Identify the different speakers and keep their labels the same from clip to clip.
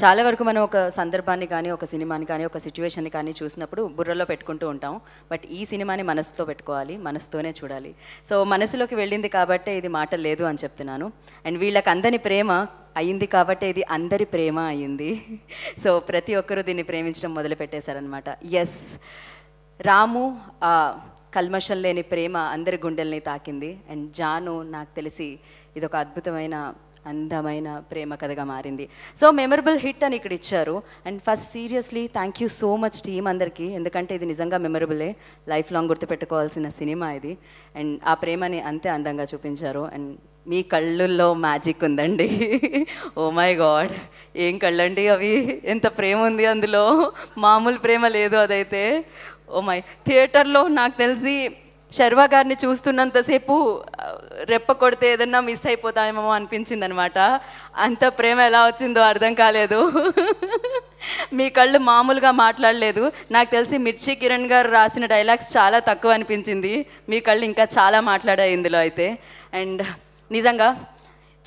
Speaker 1: చాలా వరకు మనం ఒక సందర్భాన్ని కానీ ఒక సినిమాని కానీ ఒక సిచ్యువేషన్ని కానీ చూసినప్పుడు బుర్రలో పెట్టుకుంటూ ఉంటాం బట్ ఈ సినిమాని మనసుతో పెట్టుకోవాలి మనసుతోనే చూడాలి సో మనసులోకి వెళ్ళింది కాబట్టే ఇది మాట లేదు అని చెప్తున్నాను అండ్ వీళ్ళకి అందరి ప్రేమ అయ్యింది కాబట్టే ఇది అందరి ప్రేమ అయ్యింది సో ప్రతి ఒక్కరూ దీన్ని ప్రేమించడం మొదలు పెట్టేశారనమాట ఎస్ రాము కల్మషం లేని ప్రేమ అందరి గుండెల్ని తాకింది అండ్ జాను నాకు తెలిసి ఇదొక అద్భుతమైన అందమైన ప్రేమ కథగా మారింది సో మెమరబుల్ హిట్ అని ఇక్కడ ఇచ్చారు and first seriously thank you so much team అందరికీ ఎందుకంటే ఇది నిజంగా మెమరబులే లైఫ్ లాంగ్ గుర్తుపెట్టుకోవాల్సిన సినిమా ఇది అండ్ ఆ ప్రేమని అంతే అందంగా చూపించారు అండ్ మీ కళ్ళుల్లో మ్యాజిక్ ఉందండి ఓ మై గాడ్ ఏం కళ్ళండి అవి ఎంత ప్రేమ ఉంది అందులో మామూలు ప్రేమ లేదు అదైతే ఓ మై థియేటర్లో నాకు తెలిసి శర్వ గారిని చూస్తున్నంతసేపు రెప్ప కొడితే ఏదన్నా మిస్ అయిపోతామేమో అనిపించింది అనమాట అంత ప్రేమ ఎలా వచ్చిందో అర్థం కాలేదు మీ కళ్ళు మామూలుగా మాట్లాడలేదు నాకు తెలిసి మిర్చి కిరణ్ గారు రాసిన డైలాగ్స్ చాలా తక్కువ అనిపించింది మీ కళ్ళు ఇంకా చాలా మాట్లాడాయి ఇందులో అయితే అండ్ నిజంగా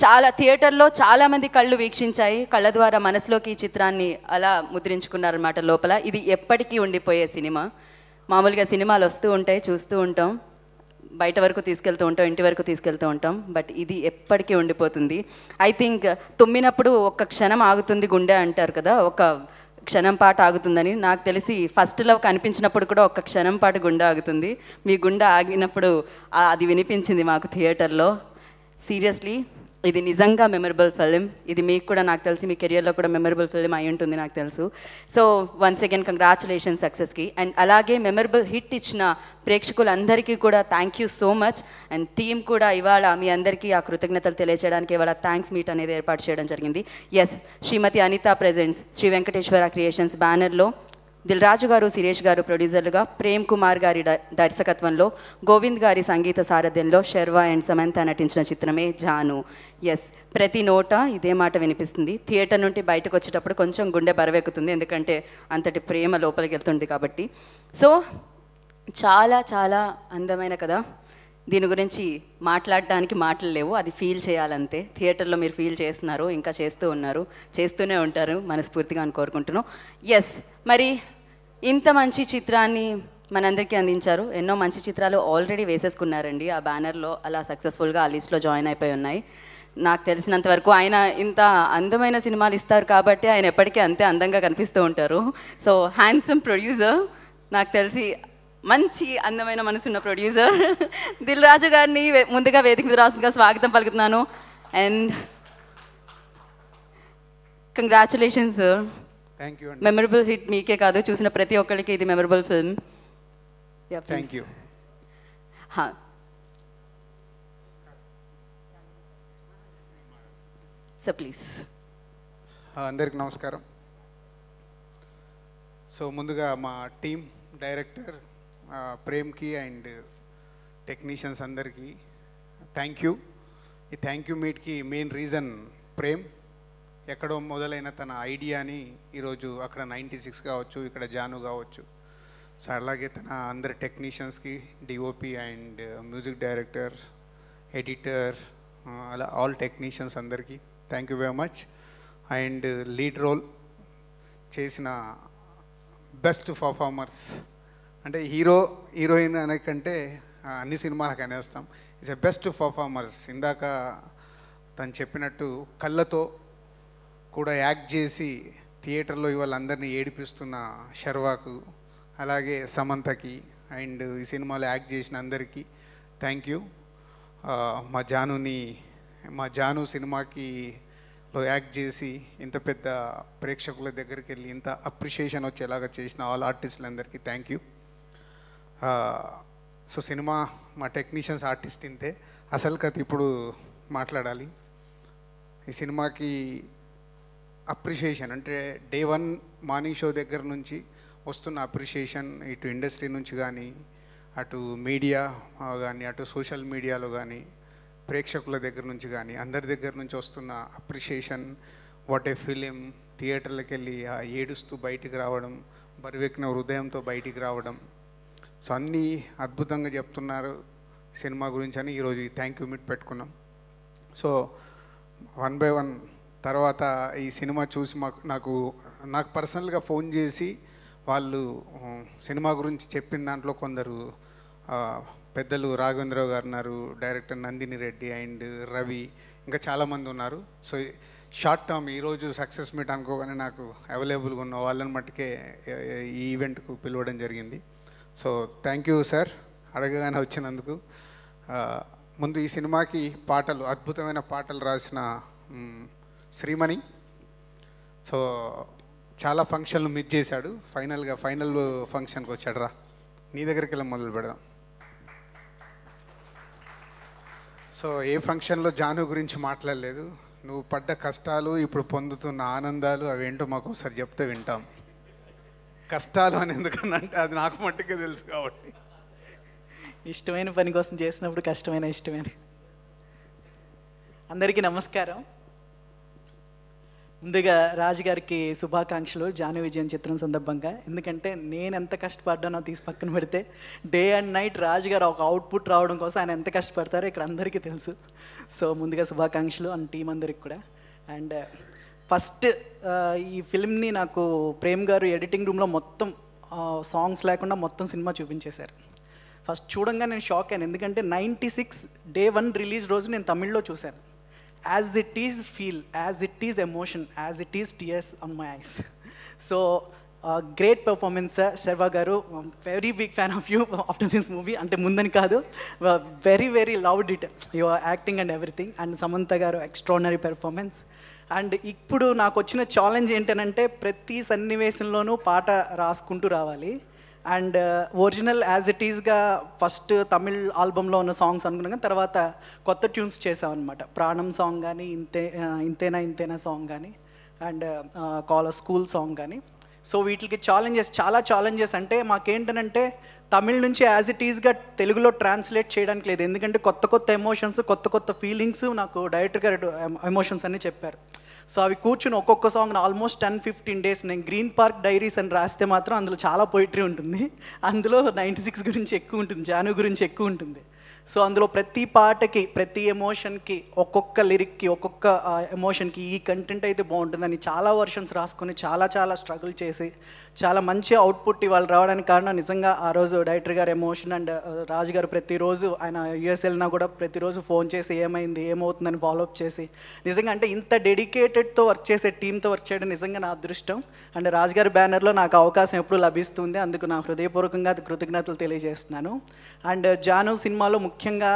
Speaker 1: చాలా థియేటర్లో చాలామంది కళ్ళు వీక్షించాయి కళ్ళ ద్వారా మనసులోకి ఈ చిత్రాన్ని అలా ముద్రించుకున్నారనమాట లోపల ఇది ఎప్పటికీ ఉండిపోయే సినిమా మామూలుగా సినిమాలు వస్తూ ఉంటాయి చూస్తూ ఉంటాం బయట వరకు తీసుకెళ్తూ ఉంటాం ఇంటి వరకు తీసుకెళ్తూ ఉంటాం బట్ ఇది ఎప్పటికీ ఉండిపోతుంది ఐ థింక్ తుమ్మినప్పుడు ఒక్క క్షణం ఆగుతుంది గుండె అంటారు కదా ఒక క్షణం పాటు ఆగుతుందని నాకు తెలిసి ఫస్ట్ లవ్ కనిపించినప్పుడు కూడా ఒక క్షణం పాటు గుండె ఆగుతుంది మీ గుండె ఆగినప్పుడు అది వినిపించింది మాకు థియేటర్లో సీరియస్లీ ఇది నిజంగా మెమరబుల్ ఫిలిం ఇది మీకు కూడా నాకు తెలిసి మీ కెరియర్లో కూడా మెమరబుల్ ఫిలిం అయి ఉంటుంది నాకు తెలుసు సో వన్స్ అగైన్ కంగ్రాచులేషన్ సక్సెస్కి అండ్ అలాగే మెమరబుల్ హిట్ ఇచ్చిన ప్రేక్షకులందరికీ కూడా thank you so much and team కూడా ఇవాళ మీ అందరికీ ఆ కృతజ్ఞతలు తెలియజేయడానికి ఇవాళ థ్యాంక్స్ మీట్ అనేది ఏర్పాటు చేయడం జరిగింది S Srimathi Anitha presents Sri Venkateswara creations బ్యానర్లో దిల్రాజు గారు సురేష్ గారు ప్రొడ్యూసర్లుగా ప్రేమ్ కుమార్ గారి దర్శకత్వంలో గోవింద్ గారి సంగీత సారథ్యంలో శర్వా అండ్ సమంత నటించిన చిత్రమే జాను ఎస్ ప్రతి నోట ఇదే మాట వినిపిస్తుంది థియేటర్ నుండి బయటకు వచ్చేటప్పుడు కొంచెం గుండె బరవెక్కుతుంది ఎందుకంటే అంతటి ప్రేమ లోపలికి వెళ్తుంది కాబట్టి సో చాలా చాలా అందమైన కదా దీని గురించి మాట్లాడడానికి మాటలు లేవు అది ఫీల్ చేయాలంతే థియేటర్లో మీరు ఫీల్ చేస్తున్నారు ఇంకా చేస్తూ ఉన్నారు చేస్తూనే ఉంటారు మనస్ఫూర్తిగా అని కోరుకుంటున్నాం ఎస్ మరి ఇంత మంచి చిత్రాన్ని మనందరికీ అందించారు ఎన్నో మంచి చిత్రాలు ఆల్రెడీ వేసేసుకున్నారండి ఆ బ్యానర్లో అలా సక్సెస్ఫుల్గా ఆ లిస్ట్లో జాయిన్ అయిపోయి ఉన్నాయి నాకు తెలిసినంత వరకు ఆయన ఇంత అందమైన సినిమాలు ఇస్తారు కాబట్టి ఆయన ఎప్పటికీ అంతే అందంగా కనిపిస్తూ ఉంటారు సో హ్యాండ్సమ్ ప్రొడ్యూసర్ నాకు తెలిసి మంచి అందమైన మనసున్న ప్రొడ్యూసర్ దిల్ రాజు గారిని ముందుగా వేదిక విరాసుగా స్వాగతం పలుకుతున్నాను and congratulations sir memorable hit మీకే కాదు చూసిన ప్రతి ఒక్కరికి ఇది memorable film
Speaker 2: thank you sir please అందరికి నమస్కారం సో ముందుగా మా టీం డైరెక్టర్ ప్రేమ్కి అండ్ టెక్నీషియన్స్ అందరికీ థ్యాంక్ యూ ఈ థ్యాంక్ యూ మీట్కి మెయిన్ రీజన్ ప్రేమ్ ఎక్కడో మొదలైన తన ఐడియాని ఈరోజు అక్కడ నైంటీ సిక్స్ కావచ్చు ఇక్కడ జాను కావచ్చు సో అలాగే తన అందరి టెక్నీషియన్స్కి DOP and music director editor అలా ఆల్ టెక్నీషియన్స్ అందరికీ thank you very much and lead role చేసిన బెస్ట్ పర్ఫార్మర్స్ అంటే హీరో హీరోయిన్ అనే కంటే అన్ని సినిమాలకు అనేస్తాం ఇస్ ఎ బెస్ట్ పర్ఫార్మర్స్ ఇందాక తను చెప్పినట్టు కళ్ళతో కూడా యాక్ట్ చేసి థియేటర్లో ఇవాళ అందరినీ ఏడిపిస్తున్న షర్వాకు అలాగే సమంతకి అండ్ ఈ సినిమాలో యాక్ట్ చేసిన అందరికీ థ్యాంక్ యూ మా జానుని మా జాను సినిమాకి లో యాక్ట్ చేసి ఇంత పెద్ద ప్రేక్షకుల దగ్గరికి వెళ్ళి ఇంత అప్రిషియేషన్ వచ్చేలాగా చేసిన ఆల్ ఆర్టిస్టులందరికీ థ్యాంక్ యూ సో సినిమా మా టెక్నీషియన్స్ ఆర్టిస్ట్ ఇంతే అసలు కథ ఇప్పుడు మాట్లాడాలి ఈ సినిమాకి అప్రిషియేషన్ అంటే డే వన్ మార్నింగ్ షో దగ్గర నుంచి వస్తున్న అప్రిషియేషన్ ఇటు ఇండస్ట్రీ నుంచి కానీ అటు మీడియా కానీ అటు సోషల్ మీడియాలో కానీ ప్రేక్షకుల దగ్గర నుంచి కానీ అందరి దగ్గర నుంచి వస్తున్న అప్రిషియేషన్ వాట్ ఏ ఫిలిం థియేటర్లకు వెళ్ళి ఏడుస్తూ బయటికి రావడం బరువెక్కిన హృదయంతో బయటికి రావడం సో అన్నీ అద్భుతంగా చెప్తున్నారు సినిమా గురించి అని ఈరోజు ఈ థ్యాంక్ యూ మీట్ పెట్టుకున్నాం సో వన్ బై వన్ తర్వాత ఈ సినిమా చూసి మాకు నాకు నాకు పర్సనల్గా ఫోన్ చేసి వాళ్ళు సినిమా గురించి చెప్పిన దాంట్లో కొందరు పెద్దలు రాఘవేంద్రరావు గారు ఉన్నారు డైరెక్టర్ నందిని రెడ్డి అండ్ రవి ఇంకా చాలామంది ఉన్నారు సో షార్ట్ టర్మ్ ఈరోజు సక్సెస్ మీట్ అనుకోగానే నాకు అవైలబుల్గా ఉన్న వాళ్ళని మట్టుకే ఈ ఈవెంట్కు పిలవడం జరిగింది సో థ్యాంక్ యూ సార్ అడగగానే వచ్చినందుకు ముందు ఈ సినిమాకి పాటలు అద్భుతమైన పాటలు రాసిన శ్రీమణి సో చాలా ఫంక్షన్లు మిస్ చేశాడు ఫైనల్గా ఫైనల్ ఫంక్షన్కి వచ్చాడు రా నీ దగ్గరికి వెళ్ళి మొదలు పెడదాం సో ఏ ఫంక్షన్లో జాను గురించి మాట్లాడలేదు నువ్వు పడ్డ కష్టాలు ఇప్పుడు పొందుతున్న ఆనందాలు అవేంటో మాకు ఒకసారి చెప్తే వింటాం కష్టాలు అని ఎందుకనంటే అది నాకు మట్టుకే తెలుసు కాబట్టి
Speaker 3: ఇష్టమైన పని కోసం చేసినప్పుడు కష్టమైన ఇష్టమైన అందరికీ నమస్కారం ముందుగా రాజుగారికి శుభాకాంక్షలు జాను విజయం చిత్రం సందర్భంగా ఎందుకంటే నేను ఎంత కష్టపడ్డానో తీసి పక్కన పెడితే డే అండ్ నైట్ రాజుగారు ఒక అవుట్పుట్ రావడం కోసం ఆయన ఎంత కష్టపడతారో ఇక్కడ అందరికీ తెలుసు సో ముందుగా శుభాకాంక్షలు అండ్ టీం అందరికి కూడా అండ్ ఫస్ట్ ఈ ఫిల్మ్ని నాకు ప్రేమ్ గారు ఎడిటింగ్ రూమ్లో మొత్తం సాంగ్స్ లేకుండా మొత్తం సినిమా చూపించేశారు ఫస్ట్ చూడంగా నేను షాక్ అయ్యాను ఎందుకంటే ninety six day one release రోజు నేను తమిళ్లో చూశాను as it is feel as it is emotion as it is tears on my eyes so great performance sir Sharwa garu very big fan of you after this movie అంటే ముందని కాదు very very loved it your acting and everything and Samantha garu extraordinary performance and ఇప్పుడు నాకు వచ్చిన challenge ఏంటనంటే ప్రతి సన్నివేశంలోనూ పాట రాసుకుంటూ రావాలి అండ్ ఒరిజినల్ యాజ్ ఇట్ ఈజ్గా ఫస్ట్ తమిళ్ ఆల్బంలో ఉన్న సాంగ్స్ అనుకున్నాం తర్వాత కొత్త ట్యూన్స్ చేసామన్నమాట ప్రాణం సాంగ్ కానీ ఇంతే uh, ఇంతేనా ఇంతేనా సాంగ్ కానీ అండ్ కాల స్కూల్ సాంగ్ కానీ సో వీటికి ఛాలెంజెస్ చాలా ఛాలెంజెస్ అంటే మాకేంటనంటే తమిళ్ నుంచి యాజ్ ఇట్ ఈజ్గా తెలుగులో ట్రాన్స్లేట్ చేయడానికి లేదు ఎందుకంటే కొత్త కొత్త ఎమోషన్స్ కొత్త కొత్త ఫీలింగ్స్ నాకు డైరెక్టర్ గారు ఎమోషన్స్ uh, అన్నీ చెప్పారు సో అవి కూర్చుని ఒక్కొక్క సాంగ్ని ఆల్మోస్ట్ టెన్ ఫిఫ్టీన్ డేస్ నేను గ్రీన్ పార్క్ డైరీస్ అని రాస్తే మాత్రం అందులో చాలా పోయిటరీ ఉంటుంది అందులో నైంటీ సిక్స్ గురించి ఎక్కువ ఉంటుంది జాను గురించి ఎక్కువ ఉంటుంది సో అందులో ప్రతి పాటకి ప్రతి ఎమోషన్కి ఒక్కొక్క లిరిక్కి ఒక్కొక్క ఎమోషన్కి ఈ కంటెంట్ అయితే బాగుంటుందని చాలా వర్షన్స్ రాసుకొని చాలా చాలా స్ట్రగుల్ చేసి చాలా మంచి అవుట్పుట్ ఇవాళ రావడానికి కారణం నిజంగా ఆ రోజు డైరెక్టర్ గారు ఎమోషన్ అండ్ రాజు గారు ప్రతిరోజు ఆయన యూఎస్ వెళ్ళినా కూడా ప్రతిరోజు ఫోన్ చేసి ఏమైంది ఏమవుతుందని ఫాలోఅప్ చేసి నిజంగా అంటే ఇంత డెడికేటెడ్తో వర్క్ చేసే టీంతో వర్క్ చేయడం నిజంగా నా అదృష్టం అండ్ రాజుగారి బ్యానర్లో నాకు అవకాశం ఎప్పుడు లభిస్తుంది అందుకు నా హృదయపూర్వకంగా కృతజ్ఞతలు తెలియజేస్తున్నాను అండ్ జాను సినిమాలో ముఖ్యంగా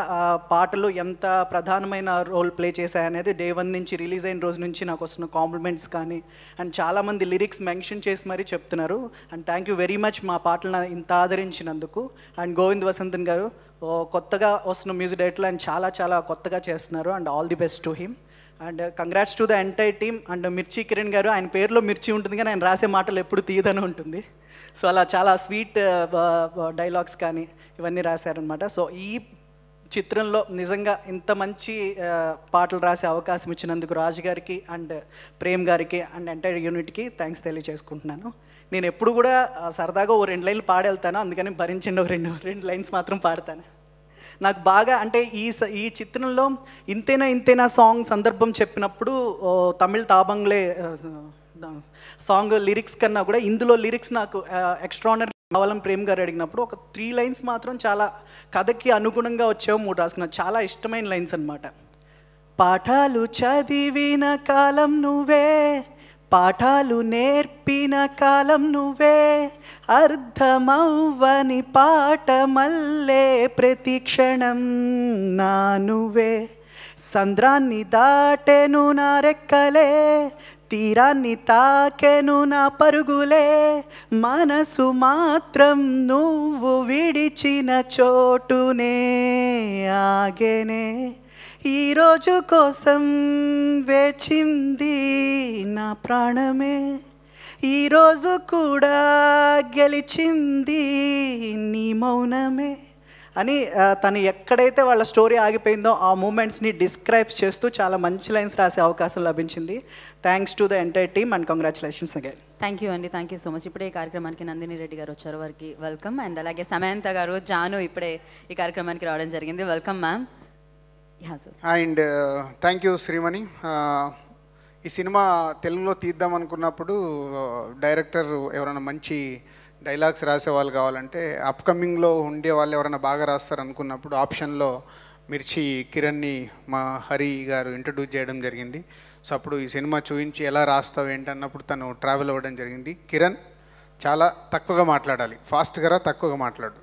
Speaker 3: పాటలు ఎంత ప్రధానమైన రోల్ ప్లే చేశాయనేది డే వన్ నుంచి రిలీజ్ అయిన రోజు నుంచి నాకు వస్తున్న కాంప్లిమెంట్స్ కానీ అండ్ చాలామంది లిరిక్స్ మెన్షన్ చేసి మరీ చెప్తున్నారు garu and thank you very much మా పాటలను ఇంత ఆదరించినందుకు అండ్ గోవింద్ వసంతన్ గారు కొత్తగా వస్తున్న మ్యూజిక్ డైరెక్టర్ అండ్ చాలా చాలా కొత్తగా చేస్తున్నారు and all the best to him and congrats to the entire team and Mirchi Kiran గారు ఆయన పేరులో మిర్చి ఉంటుంది కానీ ఆయన రాసే మాటలు ఎప్పుడు తీయదని ఉంటుంది సో అలా చాలా స్వీట్ డైలాగ్స్ కానీ ఇవన్నీ రాశారనమాట సో ఈ చిత్రంలో నిజంగా ఇంత మంచి పాటలు రాసే అవకాశం ఇచ్చినందుకు రాజు గారికి అండ్ ప్రేమ్ గారికి అండ్ ఎంటైర్ యూనిట్కి థ్యాంక్స్ తెలియజేసుకుంటున్నాను నేను ఎప్పుడు కూడా సరదాగా ఓ రెండు లైన్లు పాడేళ్తాను అందుకని భరించండి ఒక రెండు రెండు లైన్స్ మాత్రం పాడతాను నాకు బాగా అంటే ఈ ఈ చిత్రంలో ఇంతేనా ఇంతేనా సాంగ్ సందర్భం చెప్పినప్పుడు తమిళ్ తాబంగ్లే సాంగ్ లిరిక్స్ కన్నా కూడా ఇందులో లిరిక్స్ నాకు ఎక్స్ట్రానర్ కావాలని ప్రేమ్ గారు అడిగినప్పుడు ఒక త్రీ లైన్స్ మాత్రం చాలా కథకి అనుగుణంగా వచ్చేవో మూడు రాసుకున్నా చాలా ఇష్టమైన లైన్స్ అనమాట పాఠాలు చదివిన కాలం నువ్వే పాఠాలు నేర్పిన కాలం నువ్వే అర్థమవ్వని మల్లే ప్రతి క్షణం నా నువ్వే సంద్రాన్ని దాటెను నా రెక్కలే తీరాన్ని తాకెను నా పరుగులే మనసు మాత్రం నువ్వు విడిచిన చోటునే ఆగేనే ఈరోజు కోసం వేచింది నా ప్రాణమే ఈరోజు కూడా గెలిచింది నీ మౌనమే అని తను ఎక్కడైతే వాళ్ళ స్టోరీ ఆగిపోయిందో ఆ మూమెంట్స్ని డిస్క్రైబ్ చేస్తూ చాలా మంచి లైన్స్ రాసే అవకాశం లభించింది thanks to the entire team and congratulations again
Speaker 1: thank you అండి థ్యాంక్ యూ సో మచ్ ఇప్పుడే ఈ కార్యక్రమానికి నందిని రెడ్డి గారు వచ్చారు వారికి వెల్కమ్ అండ్ అలాగే సమయంత గారు జాను ఇప్పుడే ఈ కార్యక్రమానికి రావడం జరిగింది welcome ma'am
Speaker 2: and thank you Srimani ఈ సినిమా తెలుగులో తీద్దాం అనుకున్నప్పుడు డైరెక్టర్ uh, ఎవరైనా మంచి డైలాగ్స్ రాసేవాళ్ళు కావాలంటే అప్కమింగ్లో ఉండే వాళ్ళు ఎవరైనా బాగా రాస్తారు అనుకున్నప్పుడు ఆప్షన్లో మిర్చి కిరణ్ని మా హరి గారు ఇంట్రడ్యూస్ చేయడం జరిగింది సో అప్పుడు ఈ సినిమా చూపించి ఎలా రాస్తావు ఏంటన్నప్పుడు తను ట్రావెల్ అవ్వడం జరిగింది కిరణ్ చాలా తక్కువగా మాట్లాడాలి ఫాస్ట్గా తక్కువగా మాట్లాడు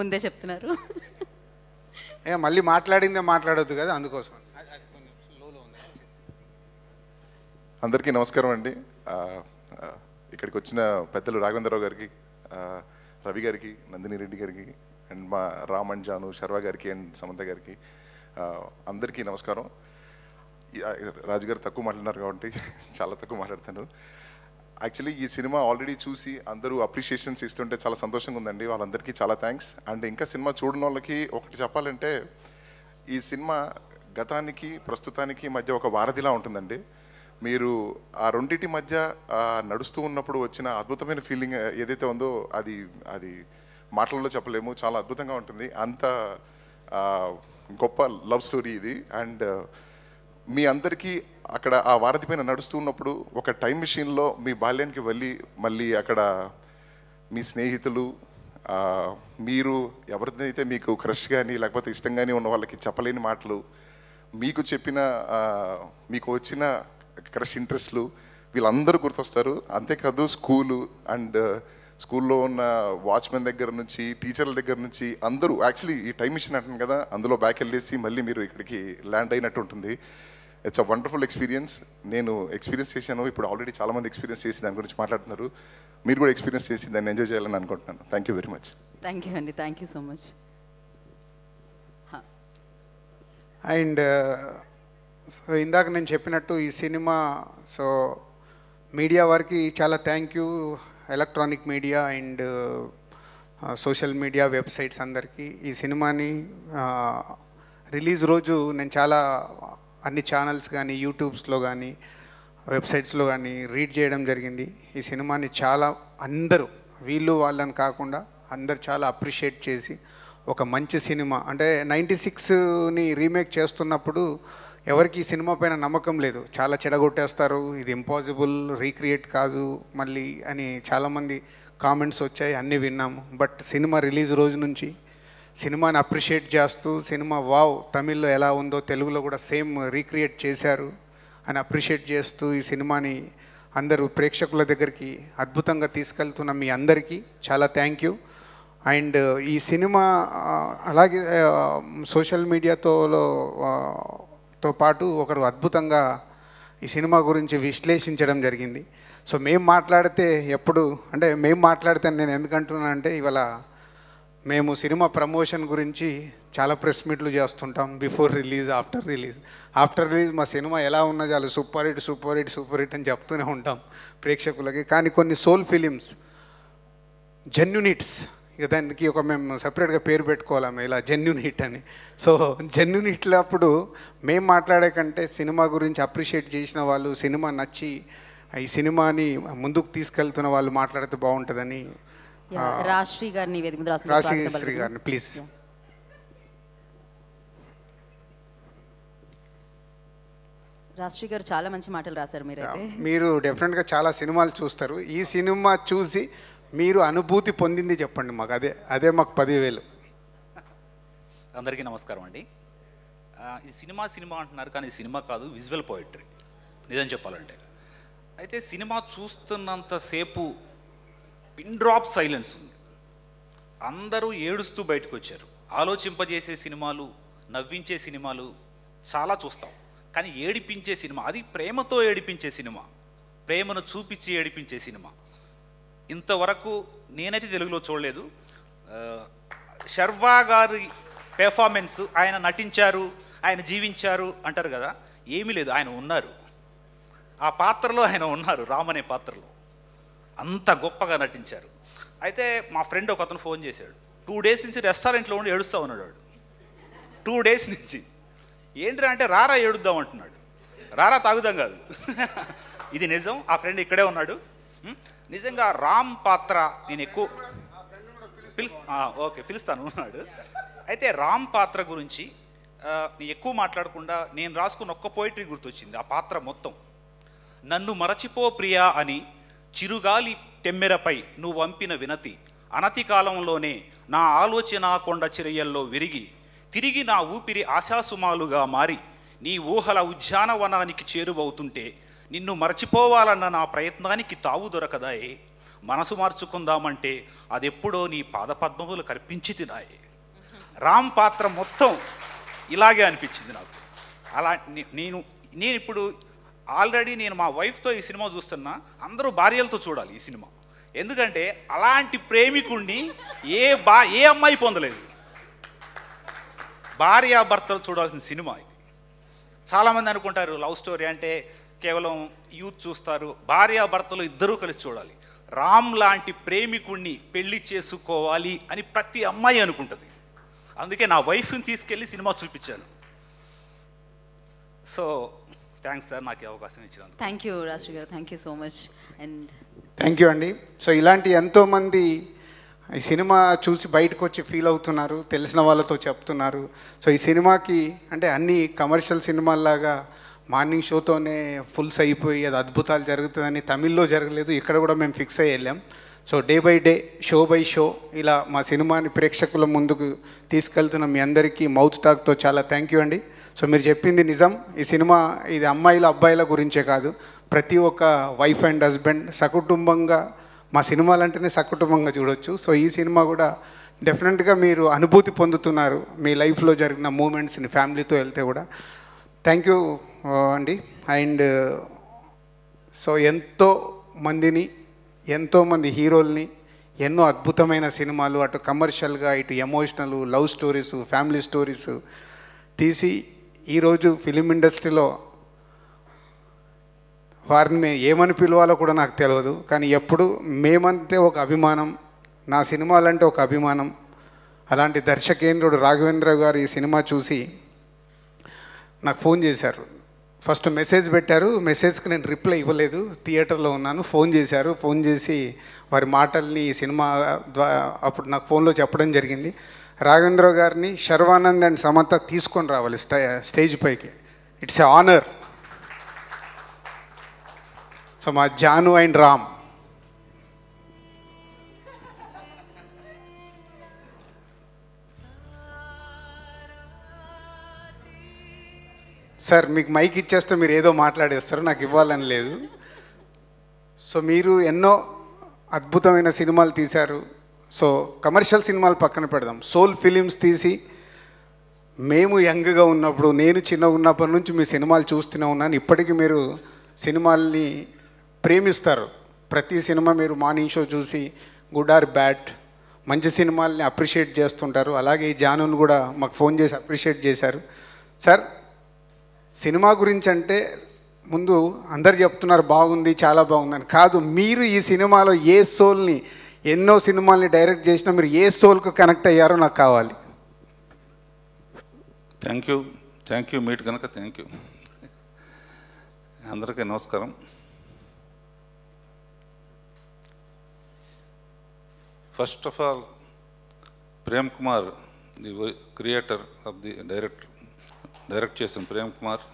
Speaker 2: ముందే చెప్తున్నారు ఏ మళ్ళీ మాట్లాడిందే మాట్లాడొద్దు కదా అందుకోసం
Speaker 4: అందరికీ నమస్కారం అండి ఇక్కడికి వచ్చిన పెద్దలు రాఘవేంద్రరావు గారికి రవి గారికి నందిని రెడ్డి గారికి అండ్ మా రామన్ జాను శర్వా గారికి అండ్ సమంత గారికి అందరికీ నమస్కారం రాజుగారు తక్కువ మాట్లాడినారు కాబట్టి చాలా తక్కువ మాట్లాడతాను యాక్చువల్లీ ఈ సినిమా ఆల్రెడీ చూసి అందరూ అప్రిషియేషన్స్ ఇస్తుంటే చాలా సంతోషంగా ఉందండి వాళ్ళందరికీ చాలా థ్యాంక్స్ అండ్ ఇంకా సినిమా చూడని వాళ్ళకి ఒకటి చెప్పాలంటే ఈ సినిమా గతానికి ప్రస్తుతానికి మధ్య ఒక వారధిలా ఉంటుందండి మీరు ఆ రెండింటి మధ్య నడుస్తూ ఉన్నప్పుడు వచ్చిన అద్భుతమైన ఫీలింగ్ ఏదైతే ఉందో అది అది మాటలలో చెప్పలేము చాలా అద్భుతంగా ఉంటుంది అంత గొప్ప లవ్ స్టోరీ ఇది అండ్ మీ అందరికీ అక్కడ ఆ వారధి పైన నడుస్తున్నప్పుడు ఒక టైం మిషన్లో మీ బాల్యానికి వెళ్ళి మళ్ళీ అక్కడ మీ స్నేహితులు మీరు ఎవరిదైతే మీకు క్రష్ కానీ లేకపోతే ఇష్టం కానీ ఉన్న వాళ్ళకి చెప్పలేని మాటలు మీకు చెప్పిన మీకు వచ్చిన క్రష్ ఇంట్రెస్ట్లు వీళ్ళందరూ గుర్తొస్తారు అంతేకాదు స్కూలు అండ్ స్కూల్లో ఉన్న వాచ్మెన్ దగ్గర నుంచి టీచర్ల దగ్గర నుంచి అందరూ యాక్చువల్లీ ఈ టైం మిషన్ అంటాను కదా అందులో బ్యాక్ వెళ్ళేసి మళ్ళీ మీరు ఇక్కడికి ల్యాండ్ అయినట్టు ఉంటుంది ఇట్స్ అ వండర్ఫుల్ ఎక్స్పీరియన్స్ నేను ఎక్స్పీరియన్స్ చేశాను ఇప్పుడు ఆల్రెడీ చాలామంది ఎక్స్పీరియన్స్ చేసి దాని గురించి మాట్లాడుతున్నారు మీరు కూడా ఎక్స్పీరియన్స్ చేసి దాన్ని ఎంజాయ్ చేయాలని అనుకుంటున్నాను thank you very much
Speaker 1: thank you అండి thank you so much
Speaker 2: and so ఇందాక నేను చెప్పినట్టు ఈ సినిమా సో మీడియా వారికి చాలా thank you electronic media and social media websites అందరికీ ఈ సినిమాని రిలీజ్ uh, రోజు నేను చాలా అన్ని ఛానల్స్ కానీ యూట్యూబ్స్లో కానీ వెబ్సైట్స్లో కానీ రీడ్ చేయడం జరిగింది ఈ సినిమాని చాలా అందరూ వీళ్ళు వాళ్ళని కాకుండా అందరు చాలా అప్రిషియేట్ చేసి ఒక మంచి సినిమా అంటే నైంటీ సిక్స్ని రీమేక్ చేస్తున్నప్పుడు ఎవరికి ఈ సినిమా పైన నమ్మకం లేదు చాలా చెడగొట్టేస్తారు ఇది ఇంపాసిబుల్ రీక్రియేట్ కాదు మళ్ళీ అని చాలామంది కామెంట్స్ వచ్చాయి అన్నీ విన్నాము బట్ సినిమా రిలీజ్ రోజు నుంచి సినిమాని అప్రిషియేట్ చేస్తూ సినిమా వావ్ తమిళ్లో ఎలా ఉందో తెలుగులో కూడా సేమ్ రీక్రియేట్ చేశారు అని అప్రిషియేట్ చేస్తూ ఈ సినిమాని అందరూ ప్రేక్షకుల దగ్గరికి అద్భుతంగా తీసుకెళ్తున్న మీ అందరికీ చాలా థ్యాంక్ యూ అండ్ ఈ సినిమా అలాగే సోషల్ మీడియాతోలో తో పాటు ఒకరు అద్భుతంగా ఈ సినిమా గురించి విశ్లేషించడం జరిగింది సో మేము మాట్లాడితే ఎప్పుడు అంటే మేము మాట్లాడితే నేను ఎందుకంటున్నాను అంటే ఇవాళ మేము సినిమా ప్రమోషన్ గురించి చాలా ప్రెస్ మీట్లు చేస్తుంటాం before release after release after release మా సినిమా ఎలా ఉన్నా చాలు super hit super hit super hit అని చెప్తూనే ఉంటాం ప్రేక్షకులకి కానీ కొన్ని సోల్ ఫిలిమ్స్ జెన్యునిట్స్ ఇక దానికి ఒక మేము సపరేట్గా పేరు పెట్టుకోవాలి ఇలా జెన్యున్ హిట్ అని సో జెన్యున్ హిట్లు అప్పుడు మేము మాట్లాడే కంటే సినిమా గురించి అప్రిషియేట్ చేసిన వాళ్ళు సినిమా నచ్చి ఈ సినిమాని ముందుకు తీసుకెళ్తున్న వాళ్ళు మాట్లాడితే బాగుంటుందని
Speaker 1: రాశ్రీ ah, గారిని రాశ్రీ గారిని ప్లీజ్ రాశ్రీ గారు చాలా మంచి మాటలు రాశారు మీరు
Speaker 2: మీరు డెఫినెట్గా చాలా సినిమాలు చూస్తారు ఈ సినిమా చూసి మీరు అనుభూతి పొందింది చెప్పండి మాకు అదే అదే మాకు పదివేలు
Speaker 5: అందరికీ నమస్కారం అండి ఇది సినిమా సినిమా అంటున్నారు కానీ సినిమా కాదు విజువల్ పోయిటరీ నిజం చెప్పాలంటే అయితే సినిమా చూస్తున్నంతసేపు పిన్ డ్రాప్ సైలెన్స్ ఉంది అందరూ ఏడుస్తూ బయటకు వచ్చారు ఆలోచింపజేసే సినిమాలు నవ్వించే సినిమాలు చాలా చూస్తాం కానీ ఏడిపించే సినిమా అది ప్రేమతో ఏడిపించే సినిమా ప్రేమను చూపించి ఏడిపించే సినిమా ఇంతవరకు నేనైతే తెలుగులో చూడలేదు శర్వా గారి పెర్ఫార్మెన్స్ ఆయన నటించారు ఆయన జీవించారు అంటారు కదా ఏమీ లేదు ఆయన ఉన్నారు ఆ పాత్రలో ఆయన ఉన్నారు రామనే పాత్రలో అంత గొప్పగా నటించారు అయితే మా ఫ్రెండ్ ఒక అతను ఫోన్ చేశాడు టూ డేస్ నుంచి రెస్టారెంట్లో ఉండి ఏడుస్తూ ఉన్నాడు వాడు టూ డేస్ నుంచి ఏంటిరా అంటే రారా ఏడుద్దాం అంటున్నాడు రారా తాగుదాం కాదు ఇది నిజం ఆ ఫ్రెండ్ ఇక్కడే ఉన్నాడు నిజంగా రామ్ పాత్ర నేను ఎక్కువ పిలుస్తా ఓకే పిలుస్తాను ఉన్నాడు అయితే రామ్ పాత్ర గురించి నేను ఎక్కువ మాట్లాడకుండా నేను రాసుకున్న ఒక్క పోయిటరీ గుర్తొచ్చింది ఆ పాత్ర మొత్తం నన్ను మరచిపో ప్రియా అని చిరుగాలి టెమ్మెరపై నువ్వు పంపిన వినతి అనతి కాలంలోనే నా ఆలోచన కొండ చిరయల్లో విరిగి తిరిగి నా ఊపిరి ఆశాసుమాలుగా మారి నీ ఊహల ఉద్యానవనానికి చేరువవుతుంటే నిన్ను మర్చిపోవాలన్న నా ప్రయత్నానికి తావు దొరకదాయే మనసు మార్చుకుందామంటే అదెప్పుడో నీ పాదపద్మములు తినాయే రామ్ పాత్ర మొత్తం ఇలాగే అనిపించింది నాకు అలా నేను నేను ఇప్పుడు ఆల్రెడీ నేను మా వైఫ్తో ఈ సినిమా చూస్తున్నా అందరూ భార్యలతో చూడాలి ఈ సినిమా ఎందుకంటే అలాంటి ప్రేమికుణ్ణి ఏ బా ఏ అమ్మాయి పొందలేదు భార్యాభర్తలు చూడాల్సిన సినిమా ఇది చాలామంది అనుకుంటారు లవ్ స్టోరీ అంటే కేవలం యూత్ చూస్తారు భార్యాభర్తలు ఇద్దరూ కలిసి చూడాలి రామ్ లాంటి ప్రేమికుణ్ణి పెళ్లి చేసుకోవాలి అని ప్రతి అమ్మాయి అనుకుంటుంది అందుకే నా వైఫ్ని తీసుకెళ్ళి సినిమా చూపించాను సో థ్యాంక్స్ సార్ నాకు అవకాశం ఇచ్చినందుకు
Speaker 1: thank you Raju garu thank you so much and
Speaker 2: thank you అండి సో ఇలాంటి ఎంతోమంది ఈ సినిమా చూసి బయటకు వచ్చి ఫీల్ అవుతున్నారు తెలిసిన వాళ్ళతో చెప్తున్నారు సో ఈ సినిమాకి అంటే అన్ని కమర్షియల్ సినిమాల్లాగా మార్నింగ్ షోతోనే ఫుల్స్ అయిపోయి అది అద్భుతాలు జరుగుతుందని తమిళ్లో జరగలేదు ఇక్కడ కూడా మేము ఫిక్స్ అయ్యి వెళ్ళాం so day by day show by show ఇలా మా సినిమాని ప్రేక్షకుల ముందుకు తీసుకెళ్తున్న మీ అందరికీ మౌత్ టాక్తో చాలా థ్యాంక్ యూ అండి సో మీరు చెప్పింది నిజం ఈ సినిమా ఇది అమ్మాయిల అబ్బాయిల గురించే కాదు ప్రతి ఒక్క వైఫ్ అండ్ హస్బెండ్ సకుటుంబంగా మా సినిమాలంటేనే సకుటుంబంగా చూడొచ్చు సో ఈ సినిమా కూడా డెఫినెట్గా మీరు అనుభూతి పొందుతున్నారు మీ లైఫ్లో జరిగిన మూమెంట్స్ని ఫ్యామిలీతో వెళ్తే కూడా థ్యాంక్ యూ అండి అండ్ సో ఎంతో మందిని ఎంతోమంది హీరోల్ని ఎన్నో అద్భుతమైన సినిమాలు అటు కమర్షియల్గా ఇటు emotional love stories family stories తీసి ఈరోజు ఫిలిం ఇండస్ట్రీలో వారిని ఏమని పిలవాలో కూడా నాకు తెలియదు కానీ ఎప్పుడు మేమంటే ఒక అభిమానం నా సినిమాలంటే ఒక అభిమానం అలాంటి దర్శకేంద్రుడు రాఘవేంద్ర గారు ఈ సినిమా చూసి నాకు ఫోన్ చేశారు ఫస్ట్ మెసేజ్ పెట్టారు మెసేజ్కి నేను రిప్లై ఇవ్వలేదు థియేటర్లో ఉన్నాను ఫోన్ చేశారు ఫోన్ చేసి వారి మాటల్ని సినిమా అప్పుడు నాకు ఫోన్లో చెప్పడం జరిగింది రాఘవేంద్ర గారిని శర్వానంద్ అండ్ సమత తీసుకొని రావాలి స్టే స్టేజ్ పైకి ఇట్స్ ఎ ఆనర్ సో మా జాను అండ్ రామ్ సార్ మీకు మైక్ ఇచ్చేస్తే మీరు ఏదో మాట్లాడేస్తారు నాకు ఇవ్వాలని లేదు సో మీరు ఎన్నో అద్భుతమైన సినిమాలు తీశారు సో కమర్షియల్ సినిమాలు పక్కన పెడదాం సోల్ ఫిలిమ్స్ తీసి మేము యంగ్గా ఉన్నప్పుడు నేను చిన్న ఉన్నప్పటి నుంచి మీ సినిమాలు చూస్తూనే ఉన్నాను ఇప్పటికీ మీరు సినిమాల్ని ప్రేమిస్తారు ప్రతి సినిమా మీరు మార్నింగ్ షో చూసి గుడ్ ఆర్ బ్యాడ్ మంచి సినిమాల్ని అప్రిషియేట్ చేస్తుంటారు అలాగే ఈ జానును కూడా మాకు ఫోన్ చేసి అప్రిషియేట్ చేశారు సార్ సినిమా గురించి అంటే ముందు అందరు చెప్తున్నారు బాగుంది చాలా బాగుందని కాదు మీరు ఈ సినిమాలో ఏ సోల్ని ఎన్నో సినిమాల్ని డైరెక్ట్ చేసినా మీరు ఏ సోల్కు కనెక్ట్ అయ్యారో నాకు కావాలి
Speaker 6: thank you thank you meet కనుక థ్యాంక్ యూ అందరికీ నమస్కారం first of all Prem Kumar the creator of the direct direct చేసిన Prem Kumar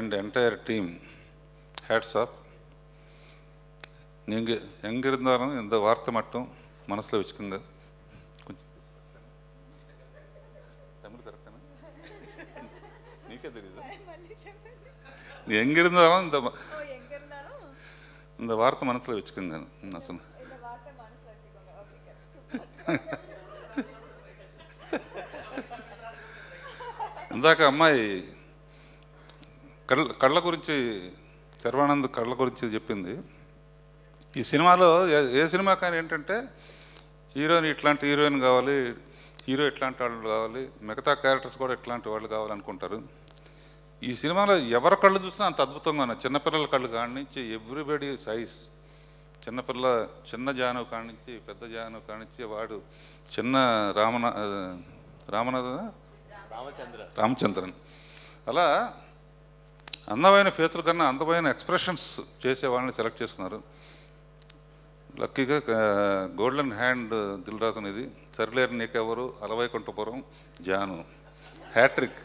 Speaker 6: and entire team hats off நீங்கள் எங்கே இருந்தாலும் இந்த வார்த்தை மட்டும் மனசில் வச்சுக்கோங்க கொஞ்சம் நீக்கே தெரியுது நீ எங்கே இருந்தாலும் இந்த இந்த வார்த்தை மனசில் வச்சுக்கோங்க நான் சொன்னேன் ఇందాక అమ్మాయి కళ్ళ కళ్ళ గురించి శర్వానంద్ కళ్ళ చెప్పింది ఈ సినిమాలో ఏ సినిమా కానీ ఏంటంటే హీరోయిన్ ఇట్లాంటి హీరోయిన్ కావాలి హీరో ఇట్లాంటి వాళ్ళు కావాలి మిగతా క్యారెక్టర్స్ కూడా ఇట్లాంటి వాళ్ళు కావాలనుకుంటారు ఈ సినిమాలో ఎవరి కళ్ళు చూసినా అంత అద్భుతంగా ఉన్నాయి చిన్నపిల్లల కళ్ళు కానించి ఎవ్రీబడి సైజ్ చిన్నపిల్ల చిన్న జాను కానించి పెద్ద జాను కానించి వాడు చిన్న రామనా రామనాథ రామచంద్ర రామచంద్రన్ అలా అందమైన ఫేసుల కన్నా అందమైన ఎక్స్ప్రెషన్స్ చేసే వాళ్ళని సెలెక్ట్ చేసుకున్నారు లక్కీగా గోల్డెన్ హ్యాండ్ దిల్రాజ్ అనేది సరిలేరు నీకెవరు అలవైకుంఠపురం జాను హ్యాట్రిక్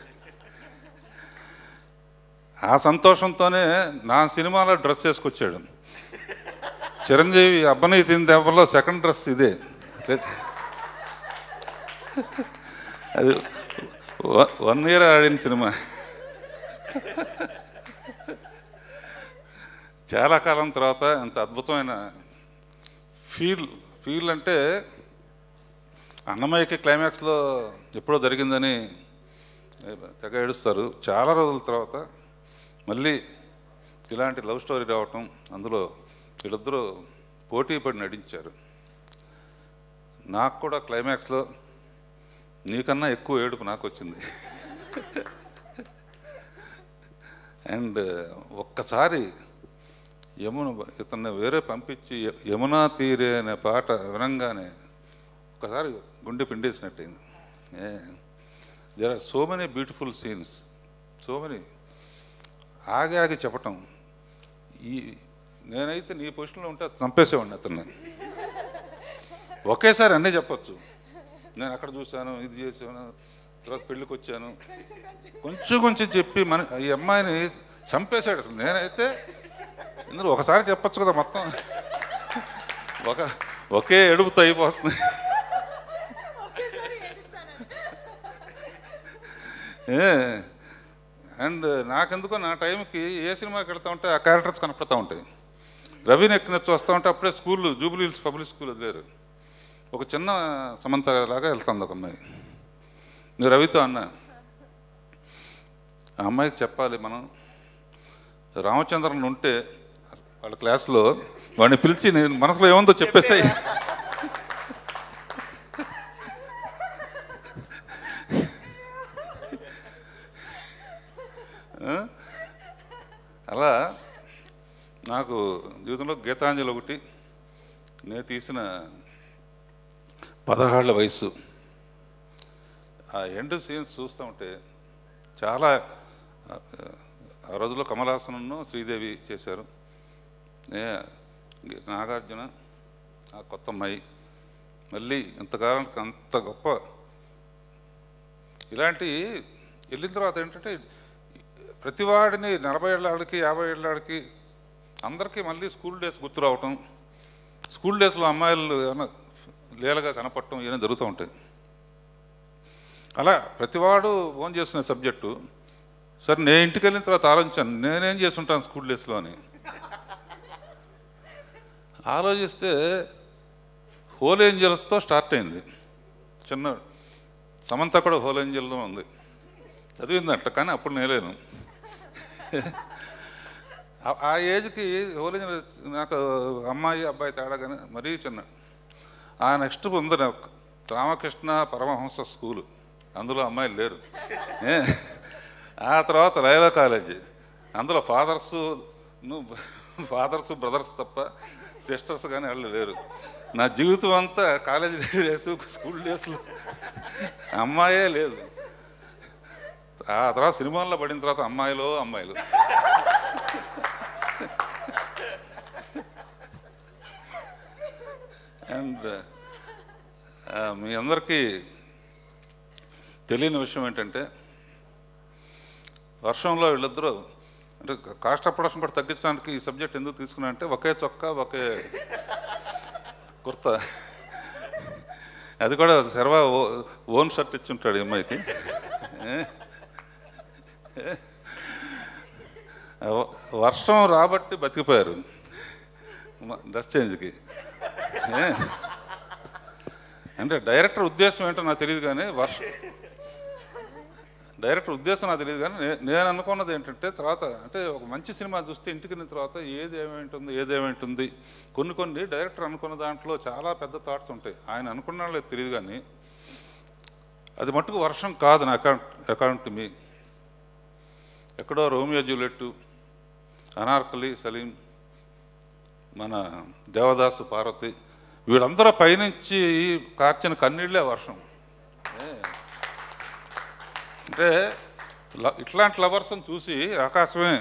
Speaker 6: ఆ సంతోషంతోనే నా సినిమాలో డ్రెస్ వేసుకొచ్చాడు చిరంజీవి అబ్బనయ్య తిని దెబ్బలో సెకండ్ డ్రెస్ ఇదే అది వన్ ఇయర్ ఆడిన సినిమా చాలా కాలం తర్వాత ఎంత అద్భుతమైన ఫీల్ ఫీల్ అంటే అన్నమయ్యకి క్లైమాక్స్లో ఎప్పుడో జరిగిందని తెగ ఏడుస్తారు చాలా రోజుల తర్వాత మళ్ళీ ఇలాంటి లవ్ స్టోరీ రావటం అందులో వీళ్ళిద్దరూ పోటీ పడి నటించారు నాకు కూడా క్లైమాక్స్లో నీకన్నా ఎక్కువ ఏడుపు నాకు వచ్చింది అండ్ ఒక్కసారి యమున ఇతన్ని వేరే పంపించి యమునా తీరే అనే పాట వినంగానే ఒకసారి గుండె పిండేసినట్టయింది there are so many beautiful scenes so many ఆగి ఆగి చెప్పటం ఈ నేనైతే నీ పొజిషన్లో ఉంటే చంపేసేవాడిని అతన్ని ఒకేసారి అన్నీ చెప్పచ్చు నేను అక్కడ చూశాను ఇది చేశాను తర్వాత పెళ్ళికి వచ్చాను కొంచెం కొంచెం చెప్పి మన ఈ అమ్మాయిని చంపేశాడు అసలు నేనైతే ఇందులో ఒకసారి చెప్పచ్చు కదా మొత్తం ఒక ఒకే ఎడుపుతో అయిపోతుంది అండ్ నాకెందుకో నా టైంకి ఏ సినిమాకి వెళ్తా ఉంటే ఆ క్యారెక్టర్స్ కనపడతా ఉంటాయి రవిని ఎక్కిన వస్తూ ఉంటే అప్పుడే స్కూల్ జూబ్లీల్స్ పబ్లిక్ స్కూల్ వదిలేరు ఒక చిన్న సమంత లాగా వెళ్తుంది ఒక అమ్మాయి నువ్వు రవితో అన్న ఆ అమ్మాయికి చెప్పాలి మనం రామచంద్రన్ ఉంటే వాళ్ళ క్లాస్లో వాడిని పిలిచి నేను మనసులో ఏముందో చెప్పేసాయి అలా నాకు జీవితంలో గీతాంజలి ఒకటి నేను తీసిన పదహాళ్ళ వయసు ఆ ఎండ్ సీన్స్ చూస్తూ ఉంటే చాలా ఆ రోజుల్లో కమలాసనను శ్రీదేవి చేశారు ఏ నాగార్జున ఆ కొత్త అమ్మాయి మళ్ళీ ఇంతకాలానికి అంత గొప్ప ఇలాంటి వెళ్ళిన తర్వాత ఏంటంటే ప్రతివాడిని నలభై ఏళ్ళకి యాభై ఏళ్ళకి అందరికీ మళ్ళీ స్కూల్ డేస్ గుర్తు రావటం స్కూల్ డేస్లో అమ్మాయిలు ఏమైనా లీలగా కనపడటం ఇవన్నీ జరుగుతూ ఉంటాయి అలా ప్రతివాడు ఫోన్ చేస్తున్న సబ్జెక్టు సరే నేను ఇంటికి వెళ్ళిన తర్వాత ఆలోచించాను నేనేం చేస్తుంటాను స్కూల్ డేస్లో అని ఆలోచిస్తే హోల్ ఏంజల్స్తో స్టార్ట్ అయింది చిన్న సమంత కూడా హోల్ ఏంజల్లో ఉంది చదివిందంట కానీ అప్పుడు నేలేను ఆ ఏజ్కి హోల్ ఏంజల్ నాకు అమ్మాయి అబ్బాయి తేడా కానీ మరీ చిన్న ఆ నెక్స్ట్ ఉంది నాకు రామకృష్ణ పరమహంస స్కూలు అందులో అమ్మాయిలు లేరు ఆ తర్వాత లైలా కాలేజీ అందులో ఫాదర్సు ఫాదర్సు బ్రదర్స్ తప్ప సిస్టర్స్ కానీ వాళ్ళు లేరు నా జీవితం అంతా కాలేజీ డేస్ స్కూల్ డేస్లో అమ్మాయే లేదు ఆ తర్వాత సినిమాల్లో పడిన తర్వాత అమ్మాయిలు అమ్మాయిలు అండ్ మీ అందరికీ తెలియని విషయం ఏంటంటే వర్షంలో వీళ్ళిద్దరూ అంటే కాస్ట్ ఆఫ్ ప్రొడక్షన్ కూడా తగ్గించడానికి ఈ సబ్జెక్ట్ ఎందుకు తీసుకున్నా అంటే ఒకే చొక్క ఒకే కుర్తా అది కూడా సర్వ ఓన్ షర్ట్ ఉంటాడు అమ్మాయికి వర్షం రాబట్టి బతికిపోయారు డ్రెస్ చేంజ్కి అంటే డైరెక్టర్ ఉద్దేశం ఏంటో నాకు తెలియదు కానీ వర్షం డైరెక్టర్ ఉద్దేశం నాకు తెలియదు కానీ నేను అనుకున్నది ఏంటంటే తర్వాత అంటే ఒక మంచి సినిమా చూస్తే ఇంటికి వెళ్ళిన తర్వాత ఏది ఏమేంటుంది ఏదేమేంటుంది కొన్ని కొన్ని డైరెక్టర్ అనుకున్న దాంట్లో చాలా పెద్ద థాట్స్ ఉంటాయి ఆయన అనుకున్నా లేదు తెలియదు కానీ అది మట్టుకు వర్షం కాదు నా అకౌంట్ అకౌంట్ మీ ఎక్కడో రోమియో జూలెట్టు అనార్కలి సలీం మన దేవదాసు పార్వతి వీళ్ళందరూ పైనుంచి కార్చిన కన్నీళ్ళే వర్షం అంటే ఇట్లాంటి లవర్స్ని చూసి ఆకాశమే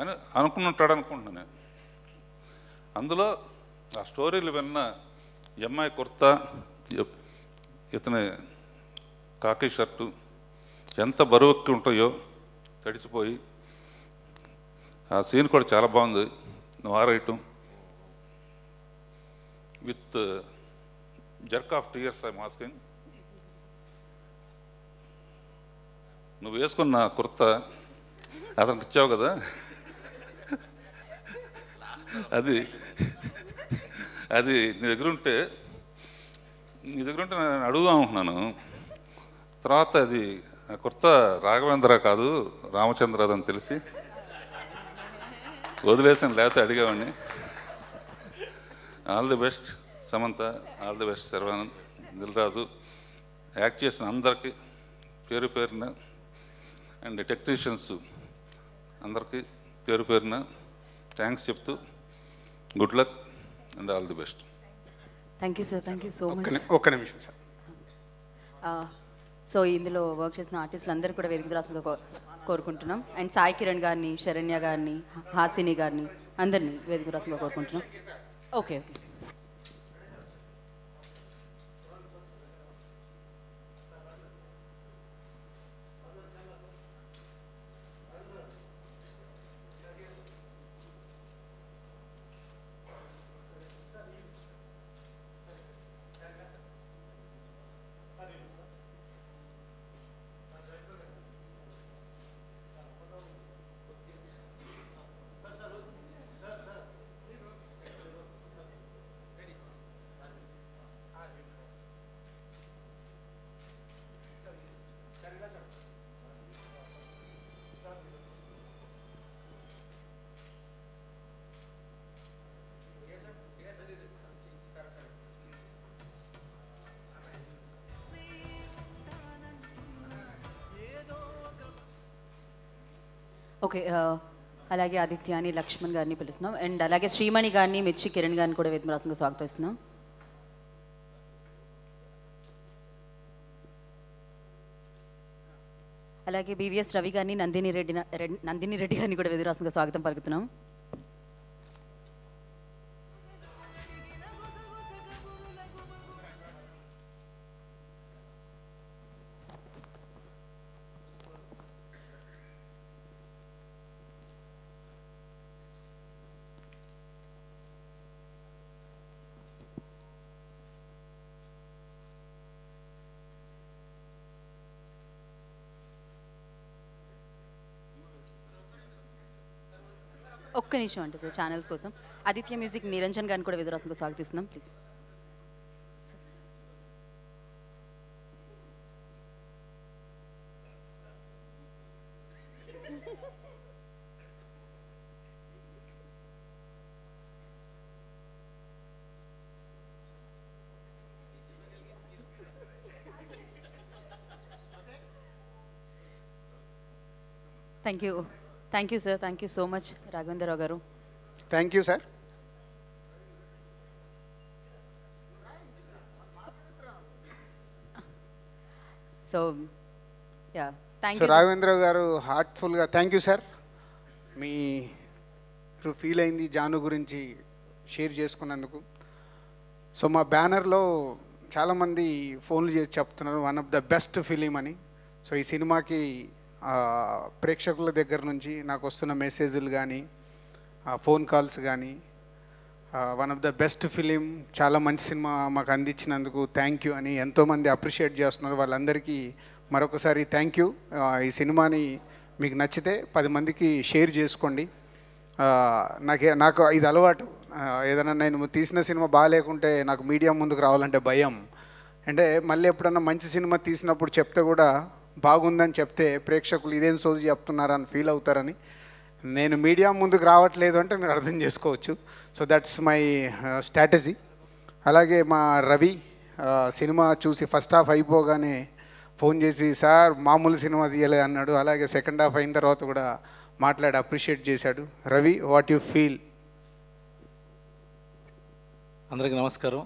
Speaker 6: అని అనుకుంటున్నా నేను అందులో ఆ స్టోరీలు విన్న ఎంఐ కుర్తా ఇతని కాకి షర్టు ఎంత బరువుకి ఉంటాయో తడిచిపోయి ఆ సీన్ కూడా చాలా బాగుంది నువ్వు with jerk of tears I masking నువ్వు వేసుకున్న కుర్త అతనికి ఇచ్చావు కదా అది అది నీ దగ్గర ఉంటే నీ దగ్గర ఉంటే నేను అడుగుదాం అనుకున్నాను తర్వాత అది ఆ కుర్త రాఘవేంద్ర కాదు రామచంద్ర అదని తెలిసి వదిలేసాను లేకపోతే అడిగామని all the best Samantha all the best Sharwanand Dil Raju act చేసిన అందరికీ పేరు పేరున అండ్ టెక్నీషియన్స్ అందరికీ పేరు పేరున థ్యాంక్స్ చెప్తూ good luck and all the best
Speaker 1: thank you sir thank you so much ఒక్క నిమిషం సార్ సో uh, ఇందులో వర్క్ చేసిన ఆర్టిస్టులు అందరూ కూడా వేదిక రాసుగా కోరుకుంటున్నాం అండ్ సాయి కిరణ్ గారిని శరణ్య గారిని హాసిని గారిని అందరినీ వేదిక రాసుగా కోరుకుంటున్నాం ఓకే ఓకే ఓకే uh, అలాగే ఆదిత్యాని లక్ష్మణ్ గారిని పిలుస్తున్నాం అండ్ అలాగే శ్రీమణి గారిని మిర్చి కిరణ్ గారిని కూడా వేదమరాసంగా స్వాగతిస్తున్నాం అలాగే బీవీఎస్ రవి గారిని నందిని రెడ్డి నందిని రెడ్డి గారిని కూడా వేదరాసంగా స్వాగతం పలుకుతున్నాం ఒక్క నిమిషం అంటే సార్ ఛానల్స్ కోసం ఆదిత్య మ్యూజిక్ నిరంజన్ గారిని కూడా వెదురాసంగా స్వాగతిస్తున్నాం please thank you thank you sir thank you so much Raghavendra Rao garu
Speaker 2: thank you sir so
Speaker 1: ya thank you Raghavendra Rao
Speaker 2: garu హార్ట్ఫుల్గా థ్యాంక్ యూ సార్ మీ ఫీల్ అయింది జాను గురించి షేర్ చేసుకున్నందుకు సో మా బ్యానర్లో చాలామంది ఫోన్లు చేసి చెప్తున్నారు one of the best film అని సో ఈ సినిమాకి ప్రేక్షకుల దగ్గర నుంచి నాకు వస్తున్న మెసేజ్లు కానీ ఫోన్ కాల్స్ కానీ one of the best film చాలా మంచి సినిమా మాకు అందించినందుకు థ్యాంక్ యూ అని ఎంతోమంది అప్రిషియేట్ చేస్తున్నారు వాళ్ళందరికీ మరొకసారి థ్యాంక్ యూ ఈ సినిమాని మీకు నచ్చితే పది మందికి షేర్ చేసుకోండి నాకు నాకు ఇది అలవాటు ఏదైనా నేను తీసిన సినిమా బాగాలేకుంటే నాకు మీడియా ముందుకు రావాలంటే భయం అంటే మళ్ళీ ఎప్పుడన్నా మంచి సినిమా తీసినప్పుడు చెప్తే కూడా బాగుందని చెప్తే ప్రేక్షకులు ఇదేం సోజు చెప్తున్నారని ఫీల్ అవుతారని నేను మీడియా ముందుకు రావట్లేదు అంటే మీరు అర్థం చేసుకోవచ్చు సో దట్స్ మై స్ట్రాటజీ అలాగే మా రవి uh, సినిమా చూసి ఫస్ట్ హాఫ్ అయిపోగానే ఫోన్ చేసి సార్ మామూలు సినిమా తీయలే అన్నాడు అలాగే సెకండ్ హాఫ్ అయిన తర్వాత కూడా మాట్లాడి అప్రిషియేట్ చేశాడు రవి వాట్ యు ఫీల్ అందరికీ నమస్కారం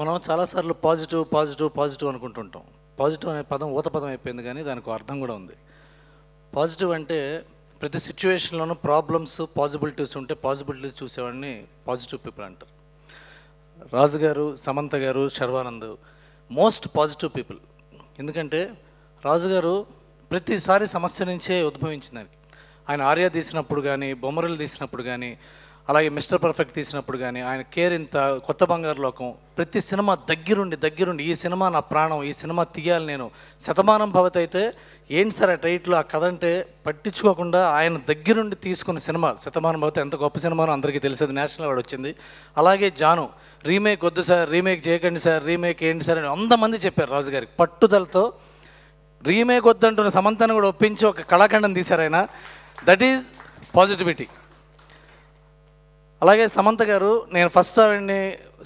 Speaker 7: మనం చాలాసార్లు పాజిటివ్ పాజిటివ్ పాజిటివ్ అనుకుంటుంటాం పాజిటివ్ అనే పదం ఊత పదం అయిపోయింది కానీ దానికి అర్థం కూడా ఉంది పాజిటివ్ అంటే ప్రతి సిచ్యువేషన్లోనూ ప్రాబ్లమ్స్ పాజిబిలిటీస్ ఉంటే పాజిబిలిటీస్ చూసేవాడిని పాజిటివ్ పీపుల్ అంటారు రాజు గారు సమంత గారు శర్వానంద్ మోస్ట్ పాజిటివ్ పీపుల్ ఎందుకంటే రాజుగారు ప్రతిసారి సమస్య నుంచే ఉద్భవించిన ఆయన ఆర్య తీసినప్పుడు కానీ బొమ్మరలు తీసినప్పుడు కానీ అలాగే మిస్టర్ పర్ఫెక్ట్ తీసినప్పుడు కానీ ఆయన కేర్ ఇంత కొత్త బంగారు లోకం ప్రతి సినిమా దగ్గరుండి దగ్గరుండి ఈ సినిమా నా ప్రాణం ఈ సినిమా తీయాలి నేను శతమానం భవత్ అయితే ఏంటి సార్ ఆ టైట్లో ఆ కథ అంటే పట్టించుకోకుండా ఆయన దగ్గరుండి తీసుకున్న సినిమా శతమానం భవత్ ఎంత గొప్ప సినిమానో అందరికీ తెలిసేది నేషనల్ అవార్డు వచ్చింది అలాగే జాను రీమేక్ వద్దు సార్ రీమేక్ చేయకండి సార్ రీమేక్ ఏంటి సార్ అని అంతమంది చెప్పారు రాజుగారి పట్టుదలతో రీమేక్ వద్దంటున్న సమంతను కూడా ఒప్పించి ఒక కళాఖండం తీశారు ఆయన దట్ ఈజ్ పాజిటివిటీ అలాగే సమంత గారు నేను ఫస్ట్ అవన్నీ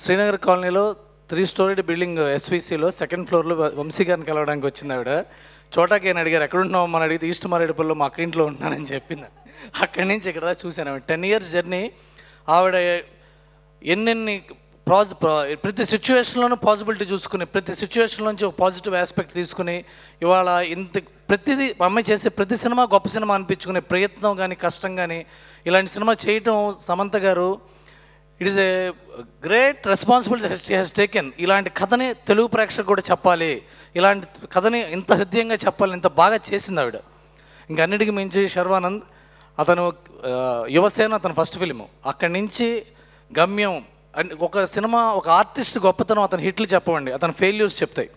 Speaker 7: శ్రీనగర్ కాలనీలో త్రీ స్టోరీడ్ బిల్డింగ్ ఎస్విసిలో సెకండ్ ఫ్లోర్లో వంశీ గారిని కలవడానికి వచ్చింది ఆవిడ చోటాకి ఆయన అడిగారు ఎక్కడున్నావు మన అడిగితే ఈస్ట్ మారేడుపల్లిలో మా అక్క ఇంట్లో ఉన్నానని చెప్పింది అక్కడి నుంచి ఇక్కడ చూశాను ఆవిడ టెన్ ఇయర్స్ జర్నీ ఆవిడ ఎన్నెన్ని ప్రాజ్ ప్రతి సిచ్యువేషన్లోనూ పాజిబిలిటీ చూసుకుని ప్రతి సిచ్యువేషన్ నుంచి ఒక పాజిటివ్ ఆస్పెక్ట్ తీసుకుని ఇవాళ ఇంత ప్రతిదీ అమ్మాయి చేసే ప్రతి సినిమా గొప్ప సినిమా అనిపించుకునే ప్రయత్నం కానీ కష్టం కానీ ఇలాంటి సినిమా చేయటం Samantha garu it is a great responsibility he's taken ఇలాంటి కథని తెలుగు ప్రేక్షకు కూడా చెప్పాలి ఇలాంటి కథని ఇంత హృదయంగా చెప్పాలి ఇంత బాగా చేసింది ఆవిడ ఇంకన్నిటికీ మించి శర్వానంద్ అతను యువసేన అతను ఫస్ట్ ఫిలిం అక్కడి నుంచి గమ్యం అండ్ ఒక సినిమా ఒక ఆర్టిస్ట్ గొప్పతనం అతని హిట్లు చెప్పవండి అతను ఫెయిల్యూర్స్ చెప్తాయి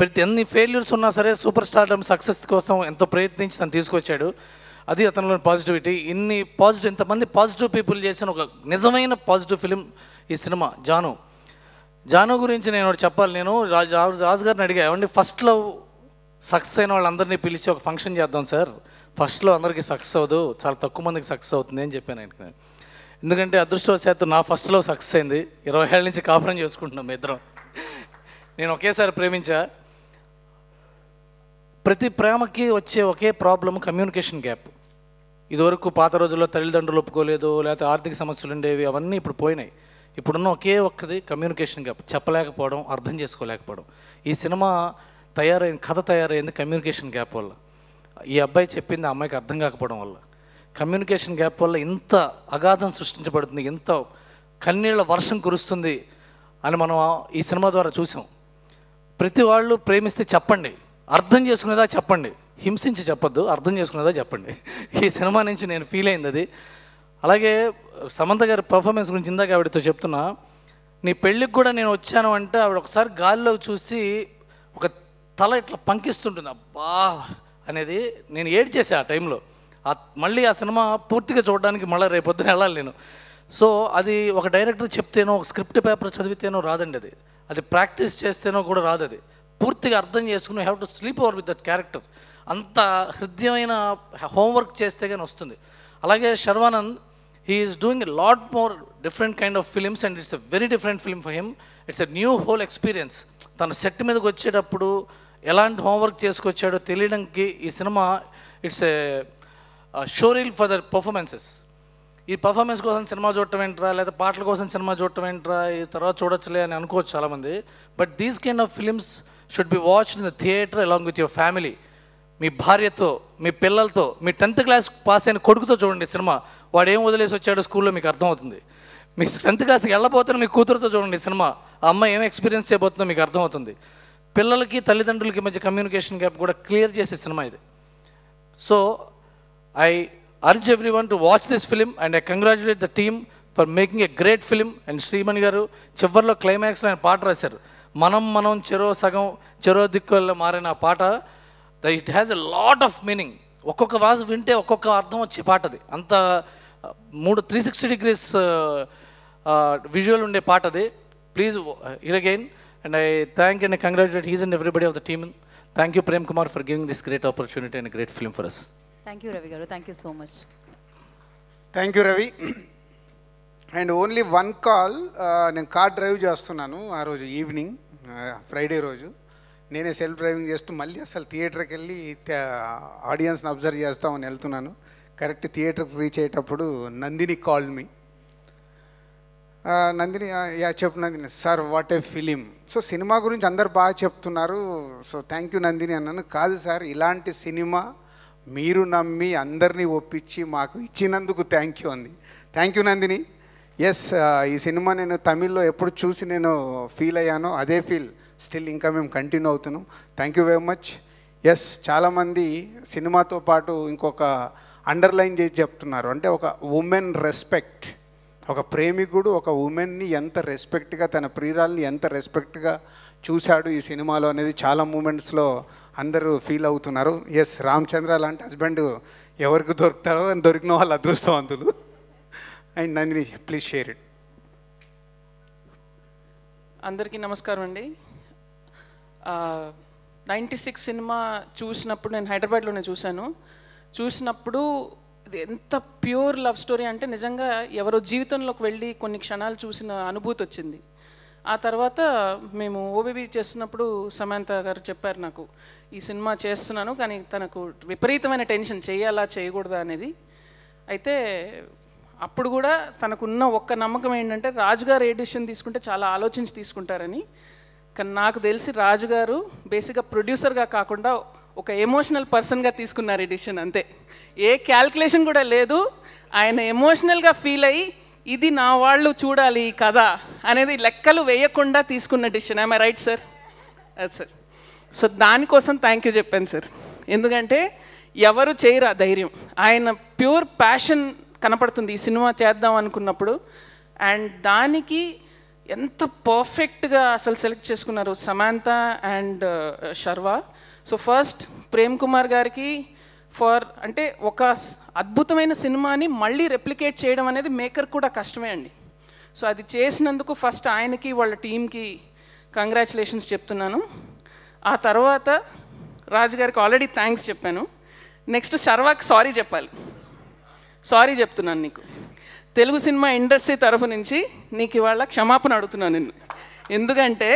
Speaker 7: ప్రతి ఎన్ని ఫెయిల్యూర్స్ ఉన్నా సరే సూపర్ డమ్ సక్సెస్ కోసం ఎంతో ప్రయత్నించి తను తీసుకొచ్చాడు అది అతనిలో పాజిటివిటీ ఇన్ని పాజిటివ్ ఇంతమంది పాజిటివ్ పీపుల్ చేసిన ఒక నిజమైన పాజిటివ్ ఫిలిం ఈ సినిమా జాను జాను గురించి నేను చెప్పాలి నేను రాజు రాజు గారిని అడిగా ఏమండి ఫస్ట్లో సక్సెస్ అయిన వాళ్ళందరినీ పిలిచి ఒక ఫంక్షన్ చేద్దాం సార్ ఫస్ట్లో అందరికీ సక్సెస్ అవ్వదు చాలా తక్కువ మందికి సక్సెస్ అవుతుంది అని చెప్పాను ఆయనకి ఎందుకంటే అదృష్టవశాత్తు నా ఫస్ట్లో సక్సెస్ అయింది ఇరవై ఏళ్ళ నుంచి కాపురం చేసుకుంటున్నాం ఇద్దరం నేను ఒకేసారి ప్రేమించా ప్రతి ప్రేమకి వచ్చే ఒకే ప్రాబ్లం కమ్యూనికేషన్ గ్యాప్ ఇదివరకు పాత రోజుల్లో తల్లిదండ్రులు ఒప్పుకోలేదు లేకపోతే ఆర్థిక సమస్యలు ఉండేవి అవన్నీ ఇప్పుడు పోయినాయి ఇప్పుడున్న ఒకే ఒక్కది కమ్యూనికేషన్ గ్యాప్ చెప్పలేకపోవడం అర్థం చేసుకోలేకపోవడం ఈ సినిమా తయారైన కథ తయారైంది కమ్యూనికేషన్ గ్యాప్ వల్ల ఈ అబ్బాయి చెప్పింది అమ్మాయికి అర్థం కాకపోవడం వల్ల కమ్యూనికేషన్ గ్యాప్ వల్ల ఇంత అగాధం సృష్టించబడుతుంది ఇంత కన్నీళ్ళ వర్షం కురుస్తుంది అని మనం ఈ సినిమా ద్వారా చూసాం ప్రతి వాళ్ళు ప్రేమిస్తే చెప్పండి అర్థం చేసుకునేదా చెప్పండి హింసించి చెప్పొద్దు అర్థం చేసుకునేదా చెప్పండి ఈ సినిమా నుంచి నేను ఫీల్ అయింది అది అలాగే సమంత గారి పర్ఫార్మెన్స్ గురించి ఇందాక ఆవిడతో చెప్తున్నా నీ పెళ్ళికి కూడా నేను వచ్చాను అంటే ఆవిడ ఒకసారి గాల్లో చూసి ఒక తల ఇట్లా పంకిస్తుంటుంది అబ్బా అనేది నేను ఏడ్ ఆ టైంలో మళ్ళీ ఆ సినిమా పూర్తిగా చూడడానికి మళ్ళీ రేపొద్దున వెళ్ళాలి నేను సో అది ఒక డైరెక్టర్ చెప్తేనో ఒక స్క్రిప్ట్ పేపర్ చదివితేనో రాదండి అది అది ప్రాక్టీస్ చేస్తేనో కూడా రాదు అది పూర్తిగా అర్థం చేసుకుని have to sleep over with that character అంత హృదయమైన హోంవర్క్ చేస్తే కానీ వస్తుంది అలాగే Sharwanand he is doing a lot more different kind of films and it's a very different film for him it's a new whole experience తను set మీదకి వచ్చేటప్పుడు ఎలాంటి హోంవర్క్ చేసుకొచ్చాడో తెలియడానికి ఈ cinema it's a showreel for their performances ఈ performance కోసం cinema చూడటం ఏంట్రా లేదా పాటల కోసం సినిమా చూడటం ఏంట్రా ఈ తర్వాత చూడొచ్చులే అని అనుకోవచ్చు చాలామంది but these kind of films should be watch in the theatre along with your family మీ భార్యతో మీ పిల్లలతో మీ టెన్త్ క్లాస్ పాస్ అయిన కొడుకుతో చూడండి సినిమా వాడు ఏం వదిలేసి వచ్చాడు స్కూల్లో మీకు అర్థమవుతుంది మీ టెన్త్ క్లాస్కి వెళ్ళబోతున్న మీ కూతురుతో చూడండి సినిమా ఆ అమ్మాయి ఏం ఎక్స్పీరియన్స్ చేయబోతుందో మీకు అర్థమవుతుంది పిల్లలకి తల్లిదండ్రులకి మధ్య కమ్యూనికేషన్ గ్యాప్ కూడా క్లియర్ చేసే సినిమా ఇది so I urge every one to watch this film and I congratulate the team for making a great film and Srimani garu చివరిలో క్లైమాక్స్లో ఆయన పాట రాశారు మనం మనం చెరో సగం చెరో దిక్కుల్లో మారిన పాట the it has a lot of meaning ఒక్కొక్క వాజ్ వింటే ఒక్కొక్క అర్థం వచ్చి పాటది అంత మూడు త్రీ సిక్స్టీ డిగ్రీస్ విజువల్ ఉండే పాట అది ప్లీజ్ ఇరగైన్ and I thank and congratulate his and everybody of the team thank you Prem Kumar for giving this great opportunity and great film for us
Speaker 2: thank you Ravi garu thank you so much thank you Ravi and only one call నేను car drive చేస్తున్నాను ఆ రోజు evening Friday రోజు నేనే self driving చేస్తూ మళ్ళీ అసలు థియేటర్కి వెళ్ళి ఆడియన్స్ని అబ్జర్వ్ చేస్తామని వెళ్తున్నాను కరెక్ట్ థియేటర్కి రీచ్ అయ్యేటప్పుడు Nandini call me Nandini ya చెప్పు Nandini sir what a film so cinema గురించి అందరు బాగా చెప్తున్నారు సో థ్యాంక్ యూ నందిని అన్నాను కాదు సార్ ఇలాంటి సినిమా మీరు నమ్మి అందరినీ ఒప్పించి మాకు ఇచ్చినందుకు థ్యాంక్ యూ అంది థ్యాంక్ యూ నందిని ఎస్ ఈ సినిమా నేను తమిళ్లో ఎప్పుడు చూసి నేను ఫీల్ అయ్యానో అదే ఫీల్ స్టిల్ ఇంకా మేము కంటిన్యూ అవుతున్నాం thank you very much yes చాలామంది సినిమాతో పాటు ఇంకొక అండర్లైన్ చేసి చెప్తున్నారు అంటే ఒక ఉమెన్ రెస్పెక్ట్ ఒక ప్రేమికుడు ఒక ఉమెన్ని ఎంత రెస్పెక్ట్గా తన ప్రియురాల్ని ఎంత రెస్పెక్ట్గా చూశాడు ఈ సినిమాలో అనేది చాలా మూమెంట్స్లో అందరూ ఫీల్ అవుతున్నారు ఎస్ రామచంద్ర లాంటి హస్బెండ్ ఎవరికి దొరుకుతారో దొరికిన వాళ్ళు అదృష్టవంతులు and Nandini please share it
Speaker 8: అందరికీ నమస్కారం అండి నైంటీ సిక్స్ సినిమా చూసినప్పుడు నేను హైదరాబాద్లోనే చూశాను చూసినప్పుడు ఎంత ప్యూర్ లవ్ స్టోరీ అంటే నిజంగా ఎవరో జీవితంలోకి వెళ్ళి కొన్ని క్షణాలు చూసిన అనుభూతి వచ్చింది ఆ తర్వాత మేము ఓబీబీ చేస్తున్నప్పుడు సమాంత గారు చెప్పారు నాకు ఈ సినిమా చేస్తున్నాను కానీ తనకు విపరీతమైన టెన్షన్ చేయాలా చేయకూడదా అనేది అయితే అప్పుడు కూడా తనకున్న ఒక్క నమ్మకం ఏంటంటే రాజుగారు ఏ డిసిషన్ తీసుకుంటే చాలా ఆలోచించి తీసుకుంటారని కానీ నాకు తెలిసి రాజుగారు బేసిక్గా ప్రొడ్యూసర్గా కాకుండా ఒక ఎమోషనల్ పర్సన్గా తీసుకున్నారు ఈ డిసిషన్ అంతే ఏ క్యాల్కులేషన్ కూడా లేదు ఆయన ఎమోషనల్గా ఫీల్ అయ్యి ఇది నా వాళ్ళు చూడాలి ఈ కథ అనేది లెక్కలు వేయకుండా తీసుకున్న డిసిషన్ ఐ రైట్ సార్ అది సార్ సో దానికోసం థ్యాంక్ యూ చెప్పాను సార్ ఎందుకంటే ఎవరు చేయరు ఆ ధైర్యం ఆయన ప్యూర్ ప్యాషన్ కనపడుతుంది ఈ సినిమా చేద్దాం అనుకున్నప్పుడు అండ్ దానికి ఎంత పర్ఫెక్ట్గా అసలు సెలెక్ట్ చేసుకున్నారు Samantha and uh, Sharwa so first Prem Kumar గారికి ఫర్ అంటే ఒక అద్భుతమైన సినిమాని మళ్ళీ రెప్లికేట్ చేయడం అనేది మేకర్ కూడా కష్టమే అండి సో అది చేసినందుకు ఫస్ట్ ఆయనకి వాళ్ళ టీంకి కంగ్రాచులేషన్స్ చెప్తున్నాను ఆ తర్వాత గారికి ఆల్రెడీ థ్యాంక్స్ చెప్పాను నెక్స్ట్ శర్వాకి సారీ చెప్పాలి సారీ చెప్తున్నాను నీకు తెలుగు సినిమా ఇండస్ట్రీ తరఫు నుంచి నీకు ఇవాళ క్షమాపణ అడుగుతున్నాను నిన్ను ఎందుకంటే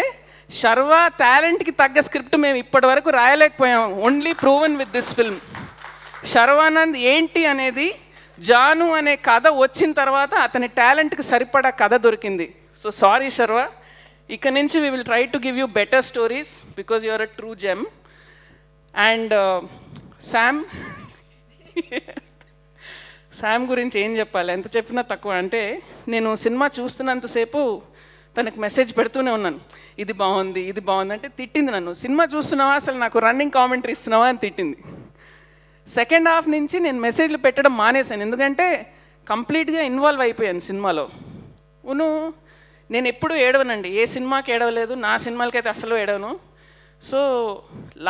Speaker 8: శర్వ టాలెంట్కి తగ్గ స్క్రిప్ట్ మేము ఇప్పటి వరకు రాయలేకపోయాం only proven with this film Sharwanand ఏంటి అనేది జాను అనే కథ వచ్చిన తర్వాత అతని టాలెంట్కి సరిపడా కథ దొరికింది సో సారీ శర్వ ఇక నుంచి we will try to give you better stories because you are a true gem and Sam Sam గురించి ఏం చెప్పాలి ఎంత చెప్పినా తక్కువ అంటే నేను సినిమా చూస్తున్నంతసేపు తనకు మెసేజ్ పెడుతూనే ఉన్నాను ఇది బాగుంది ఇది బాగుంది అంటే తిట్టింది నన్ను సినిమా చూస్తున్నావా అసలు నాకు రన్నింగ్ కామెంటరీ ఇస్తున్నావా అని తిట్టింది సెకండ్ హాఫ్ నుంచి నేను మెసేజ్లు పెట్టడం మానేశాను ఎందుకంటే కంప్లీట్గా ఇన్వాల్వ్ అయిపోయాను సినిమాలో ఉను నేను ఎప్పుడూ ఏడవనండి ఏ సినిమాకి ఏడవలేదు నా సినిమాలకైతే అసలు ఏడవను సో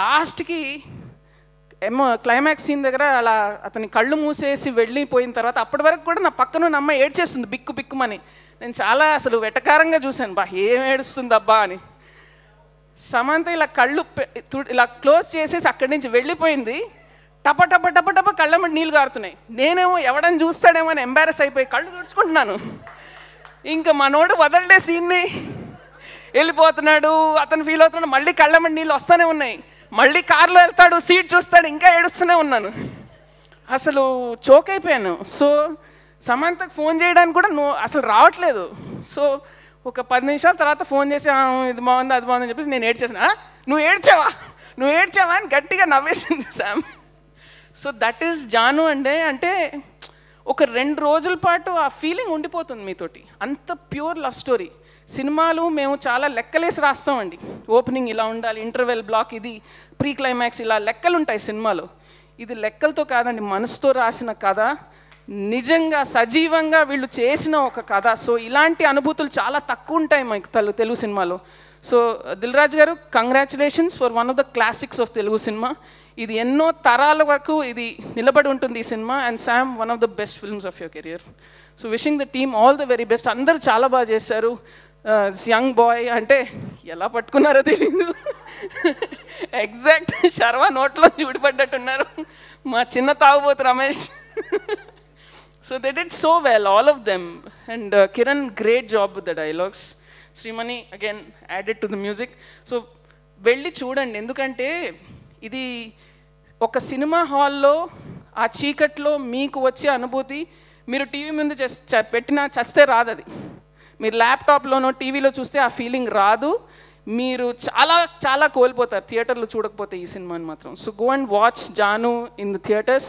Speaker 8: లాస్ట్కి ఏమో క్లైమాక్స్ సీన్ దగ్గర అలా అతని కళ్ళు మూసేసి వెళ్ళిపోయిన తర్వాత అప్పటి వరకు కూడా నా పక్కన అమ్మ ఏడ్చేస్తుంది బిక్కు బిక్కుమని నేను చాలా అసలు వెటకారంగా చూశాను బా ఏం ఏడుస్తుంది అబ్బా అని సమంత ఇలా కళ్ళు ఇలా క్లోజ్ చేసేసి అక్కడి నుంచి వెళ్ళిపోయింది టప టప టప టప కళ్ళ మీద నీళ్ళు కారుతున్నాయి నేనేమో ఎవడని చూస్తాడేమో అని ఎంబారెస్ అయిపోయి కళ్ళు తుడుచుకుంటున్నాను ఇంకా మనోడు వదలడే సీన్ని వెళ్ళిపోతున్నాడు అతను ఫీల్ అవుతున్నాడు మళ్ళీ కళ్ళ మీద నీళ్ళు వస్తూనే ఉన్నాయి మళ్ళీ కారులో వెళ్తాడు సీట్ చూస్తాడు ఇంకా ఏడుస్తూనే ఉన్నాను అసలు చోక్ అయిపోయాను సో సమంతకు ఫోన్ చేయడానికి కూడా నో అసలు రావట్లేదు సో ఒక పది నిమిషాల తర్వాత ఫోన్ చేసి ఇది బాగుంది అది బాగుందని చెప్పేసి నేను ఏడ్చేసిన నువ్వు ఏడ్చావా నువ్వు ఏడ్చావా అని గట్టిగా నవ్వేసింది Sam so that is Jaanu అంటే అంటే ఒక రెండు రోజుల పాటు ఆ ఫీలింగ్ ఉండిపోతుంది మీతోటి అంత ప్యూర్ లవ్ స్టోరీ సినిమాలు మేము చాలా లెక్కలేసి రాస్తామండి ఓపెనింగ్ ఇలా ఉండాలి ఇంటర్వెల్ బ్లాక్ ఇది ప్రీ క్లైమాక్స్ ఇలా లెక్కలు ఉంటాయి సినిమాలో ఇది లెక్కలతో కాదండి మనసుతో రాసిన కథ నిజంగా సజీవంగా వీళ్ళు చేసిన ఒక కథ సో ఇలాంటి అనుభూతులు చాలా తక్కువ ఉంటాయి మాకు తెలు తెలుగు సినిమాలో so Dil Raju garu congratulations for one of the classics of Telugu cinema ఇది ఎన్నో తరాల వరకు ఇది నిలబడి ఉంటుంది ఈ cinema and Sam one of the best films of your career so wishing the team all the very best అందరూ చాలా బాగా చేశారు యంగ్ బాయ్ అంటే ఎలా పట్టుకున్నారో తెలీదు ఎగ్జాక్ట్ శర్మ నోట్లో చూడిపడ్డట్టున్నారు మా చిన్న తాగుబోతు Ramesh so that it so well all of them and Kiran great job the dialogues Srimani again added to the music so వెళ్ళి చూడండి ఎందుకంటే ఇది ఒక సినిమా హాల్లో ఆ చీకట్లో మీకు వచ్చే అనుభూతి మీరు టీవీ ముందు పెట్టినా చస్తే రాదది మీరు ల్యాప్టాప్లోనో టీవీలో చూస్తే ఆ ఫీలింగ్ రాదు మీరు చాలా చాలా కోల్పోతారు థియేటర్లో చూడకపోతే ఈ సినిమాని మాత్రం so go and watch Jaanu in the theatres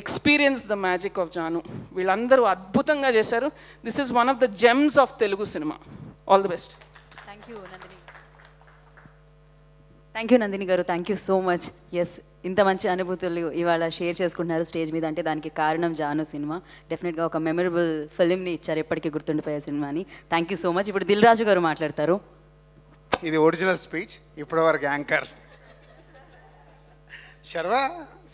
Speaker 8: experience the magic of Jaanu వీళ్ళందరూ అద్భుతంగా చేశారు this is one of the gems of Telugu cinema all the best
Speaker 6: thank you Nandini
Speaker 1: thank you Nandini garu thank you so much yes ఇంత మంచి అనుభూతులు ఇవాళ share చేసుకుంటున్నారు stage మీద అంటే దానికి కారణం జాను సినిమా డెఫినెట్గా ఒక మెమరబుల్ ఫిలింని ఇచ్చారు ఎప్పటికీ గుర్తుండిపోయే సినిమాని థ్యాంక్ యూ సో మచ్ ఇప్పుడు దిల్ రాజు గారు మాట్లాడతారు
Speaker 2: ఇది ఒరిజినల్ స్పీచ్ ఇప్పటివరకు యాంకర్ శర్వ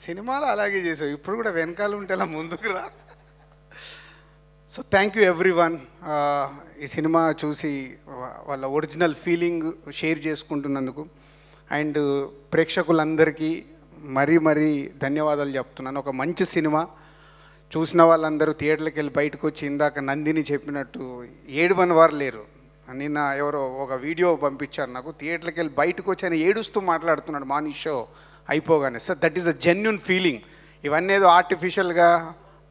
Speaker 2: సినిమాలు అలాగే చేసావు ఇప్పుడు కూడా వెనకాల అలా ముందుకు రా so thank you everyone ఈ సినిమా చూసి వాళ్ళ ఒరిజినల్ ఫీలింగ్ షేర్ చేసుకుంటున్నందుకు అండ్ ప్రేక్షకులందరికీ మరీ మరీ ధన్యవాదాలు చెప్తున్నాను ఒక మంచి సినిమా చూసిన వాళ్ళందరూ థియేటర్కి వెళ్ళి బయటకు వచ్చి ఇందాక నందిని చెప్పినట్టు ఏడువని వారు లేరు నిన్న ఎవరో ఒక వీడియో పంపించారు నాకు థియేటర్కి వెళ్ళి బయటకు వచ్చి ఆయన ఏడుస్తూ మాట్లాడుతున్నాడు మార్నింగ్ షో అయిపోగానే sir that is a genuine feeling ఇవన్నీ ఏదో ఆర్టిఫిషియల్గా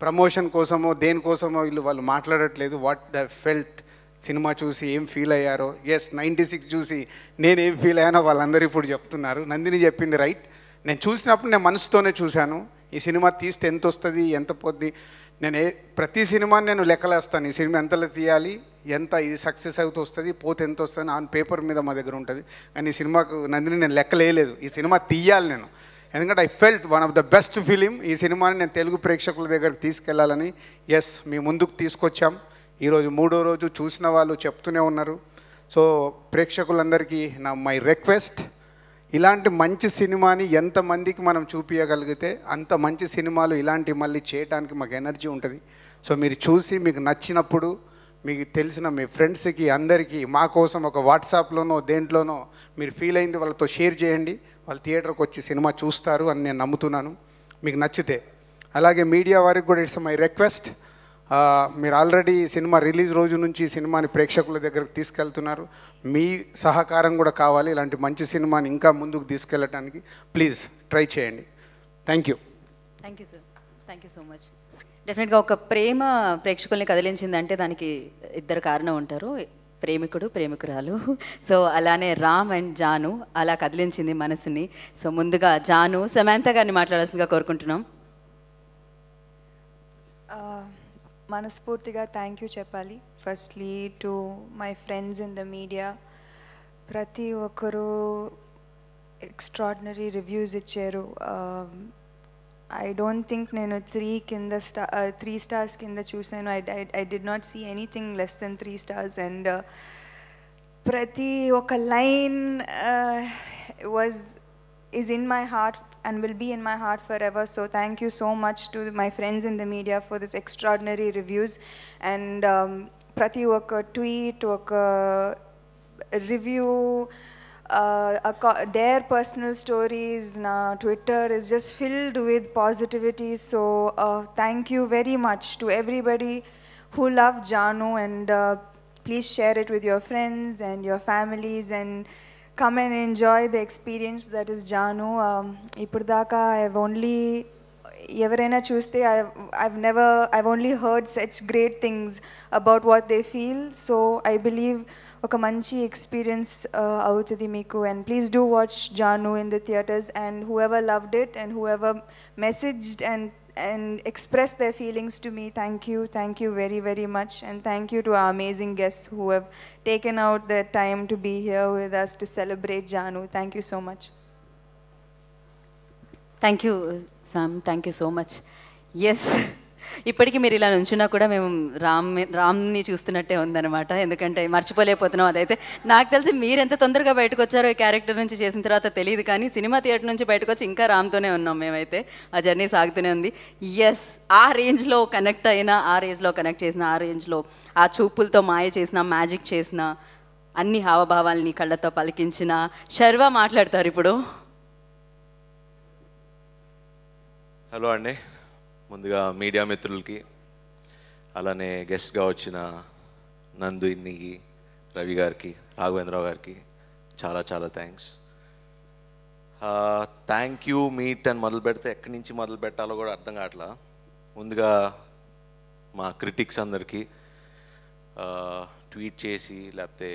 Speaker 2: ప్రమోషన్ కోసమో దేనికోసమో వీళ్ళు వాళ్ళు మాట్లాడట్లేదు వాట్ ద ఫెల్ట్ సినిమా చూసి ఏం ఫీల్ అయ్యారో ఎస్ నైంటీ సిక్స్ చూసి నేనేం ఫీల్ అయ్యానో వాళ్ళందరూ ఇప్పుడు చెప్తున్నారు నందిని చెప్పింది రైట్ నేను చూసినప్పుడు నేను మనసుతోనే చూశాను ఈ సినిమా తీస్తే ఎంత వస్తుంది ఎంత పోద్ది నేను ఏ ప్రతి సినిమా నేను లెక్కలేస్తాను ఈ సినిమా ఎంతలో తీయాలి ఎంత ఇది సక్సెస్ అవుతూ వస్తుంది పోతే ఎంత వస్తుంది ఆన్ పేపర్ మీద మా దగ్గర ఉంటుంది కానీ ఈ సినిమాకు నందిని నేను లెక్కలేయలేదు ఈ సినిమా తీయాలి నేను ఎందుకంటే I felt one of the best film ఈ సినిమాని నేను తెలుగు ప్రేక్షకుల దగ్గరకు తీసుకెళ్లాలని ఎస్ మీ ముందుకు తీసుకొచ్చాం ఈరోజు మూడో రోజు చూసిన వాళ్ళు చెప్తూనే ఉన్నారు సో ప్రేక్షకులందరికీ నా మై రిక్వెస్ట్ ఇలాంటి మంచి సినిమాని ఎంతమందికి మనం చూపించగలిగితే అంత మంచి సినిమాలు ఇలాంటి మళ్ళీ చేయడానికి మాకు ఎనర్జీ ఉంటుంది సో మీరు చూసి మీకు నచ్చినప్పుడు మీకు తెలిసిన మీ ఫ్రెండ్స్కి అందరికీ మా కోసం ఒక వాట్సాప్లోనో దేంట్లోనో మీరు ఫీల్ అయింది వాళ్ళతో షేర్ చేయండి వాళ్ళు థియేటర్కి వచ్చి సినిమా చూస్తారు అని నేను నమ్ముతున్నాను మీకు నచ్చితే అలాగే మీడియా వారికి కూడా ఇట్స్ మై రిక్వెస్ట్ మీరు ఆల్రెడీ సినిమా రిలీజ్ రోజు నుంచి సినిమాని ప్రేక్షకుల దగ్గరకు తీసుకెళ్తున్నారు మీ సహకారం కూడా కావాలి ఇలాంటి మంచి సినిమాని ఇంకా ముందుకు తీసుకెళ్ళటానికి ప్లీజ్ ట్రై చేయండి thank you
Speaker 1: thank you sir thank you so much డెఫినెట్గా ఒక ప్రేమ ప్రేక్షకుల్ని కదిలించిందంటే దానికి ఇద్దరు కారణం ఉంటారు ప్రేమికుడు ప్రేమికురాలు సో అలానే రామ్ అండ్ జాను అలా కదిలించింది మనసుని సో ముందుగా జాను సమాంత గారిని మాట్లాడాల్సిందిగా కోరుకుంటున్నాం
Speaker 9: మనస్ఫూర్తిగా థ్యాంక్ యూ చెప్పాలి firstly to my friends in the media ప్రతి ఒక్కరూ ఎక్స్ట్రాడినరీ రివ్యూస్ ఇచ్చారు ఐ డోంట్ థింక్ నేను త్రీ కింద స్టా త్రీ స్టార్స్ కింద చూశాను I I did not see anything less than three stars and ప్రతి ఒక line was is in my heart and will be in my heart forever. So thank you so much to my friends in the media for this extraordinary reviews. And um, prati oka tweet, oka review, uh, their personal stories, na Twitter is just filled with positivity. So uh, thank you very much to everybody who loved Janu and uh, please share it with your friends and your families and come and enjoy the experience that is Janu. Um, Ipurdaka, I've only ఎవరైనా చూస్తే I I've never I've only heard such great things about what they feel so I believe ఒక మంచి experience అవుతుంది మీకు and please do watch Jaanu in the theatres and whoever loved it and whoever messaged and and express their feelings to me. Thank you, thank you very, very much. And thank you to our amazing guests who have taken out their time to be here with us to celebrate Janu. Thank you so much.
Speaker 1: Thank you, Sam. Thank you so much. Yes. ఇప్పటికీ మీరు ఇలా నుంచున్నా కూడా మేము రామ్ రామ్ని చూస్తున్నట్టే ఉందన్నమాట ఎందుకంటే మర్చిపోలేకపోతున్నాం అదైతే నాకు తెలిసి మీరు ఎంత తొందరగా బయటకు వచ్చారో ఈ క్యారెక్టర్ నుంచి చేసిన తర్వాత తెలియదు కానీ సినిమా థియేటర్ నుంచి బయటకు వచ్చి ఇంకా రామ్తోనే ఉన్నాం మేమైతే ఆ జర్నీ సాగుతూనే ఉంది ఎస్ ఆ రేంజ్లో కనెక్ట్ అయినా ఆ రేంజ్లో కనెక్ట్ చేసిన ఆ రేంజ్లో ఆ చూపులతో మాయ చేసిన మ్యాజిక్ చేసిన అన్ని హావభావాల్ని కళ్ళతో పలికించిన శర్వ మాట్లాడతారు ఇప్పుడు
Speaker 10: హలో అండి ముందుగా మీడియా మిత్రులకి అలానే గెస్ట్గా వచ్చిన నందు ఇన్నికి రవి గారికి రాఘవేంద్రరావు గారికి చాలా చాలా థ్యాంక్స్ థ్యాంక్ యూ మీట్ అని మొదలు పెడితే ఎక్కడి నుంచి మొదలు పెట్టాలో కూడా అర్థం కావట్లా ముందుగా మా క్రిటిక్స్ అందరికీ ట్వీట్ చేసి లేకపోతే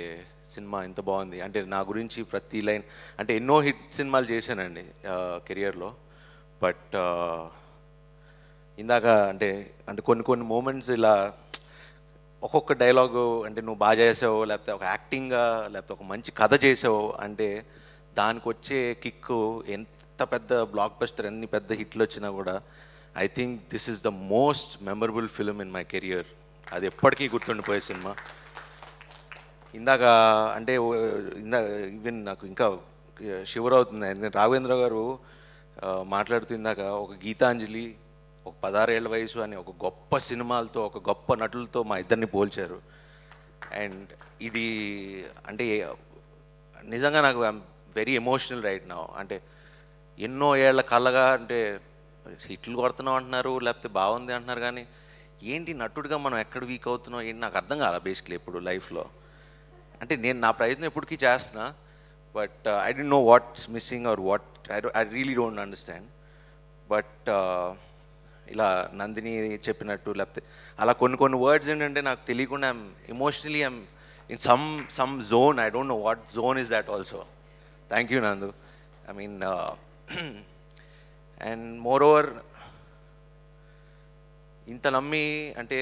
Speaker 10: సినిమా ఎంత బాగుంది అంటే నా గురించి ప్రతి లైన్ అంటే ఎన్నో హిట్ సినిమాలు చేశానండి కెరియర్లో బట్ ఇందాక అంటే అంటే కొన్ని కొన్ని మూమెంట్స్ ఇలా ఒక్కొక్క డైలాగు అంటే నువ్వు బాగా చేసావు లేకపోతే ఒక యాక్టింగ్గా లేకపోతే ఒక మంచి కథ చేసావు అంటే దానికి వచ్చే కిక్ ఎంత పెద్ద బ్లాక్ బస్టర్ ఎన్ని పెద్ద హిట్లు వచ్చినా కూడా I think this is the most memorable film in my career అది ఎప్పటికీ గుర్తుండిపోయే సినిమా ఇందాక అంటే ఇందా ఈవెన్ నాకు ఇంకా షివర్ అవుతుంది రాఘవేంద్ర గారు మాట్లాడుతూ ఇందాక ఒక గీతాంజలి ఒక పదహారేళ్ళ వయసు అని ఒక గొప్ప సినిమాలతో ఒక గొప్ప నటులతో మా ఇద్దరిని పోల్చారు అండ్ ఇది అంటే నిజంగా నాకు ఐఎమ్ వెరీ ఎమోషనల్ రైట్ నా అంటే ఎన్నో ఏళ్ల కళ్ళగా అంటే హిట్లు కొడుతున్నాం అంటున్నారు లేకపోతే బాగుంది అంటున్నారు కానీ ఏంటి నటుడిగా మనం ఎక్కడ వీక్ అవుతున్నాం ఏంటి నాకు అర్థం కాలే బేసిక్లీ ఇప్పుడు లైఫ్లో అంటే నేను నా ప్రయత్నం ఎప్పటికీ చేస్తున్నా but I don't know what's missing or what I I really don't understand but ఇలా నందిని చెప్పినట్టు లేకపోతే అలా కొన్ని కొన్ని వర్డ్స్ ఏంటంటే నాకు తెలియకుండా I'm emotionally I'm in some some zone I don't know what zone is that also thank you Nandu I mean and moreover ఇంత నమ్మి అంటే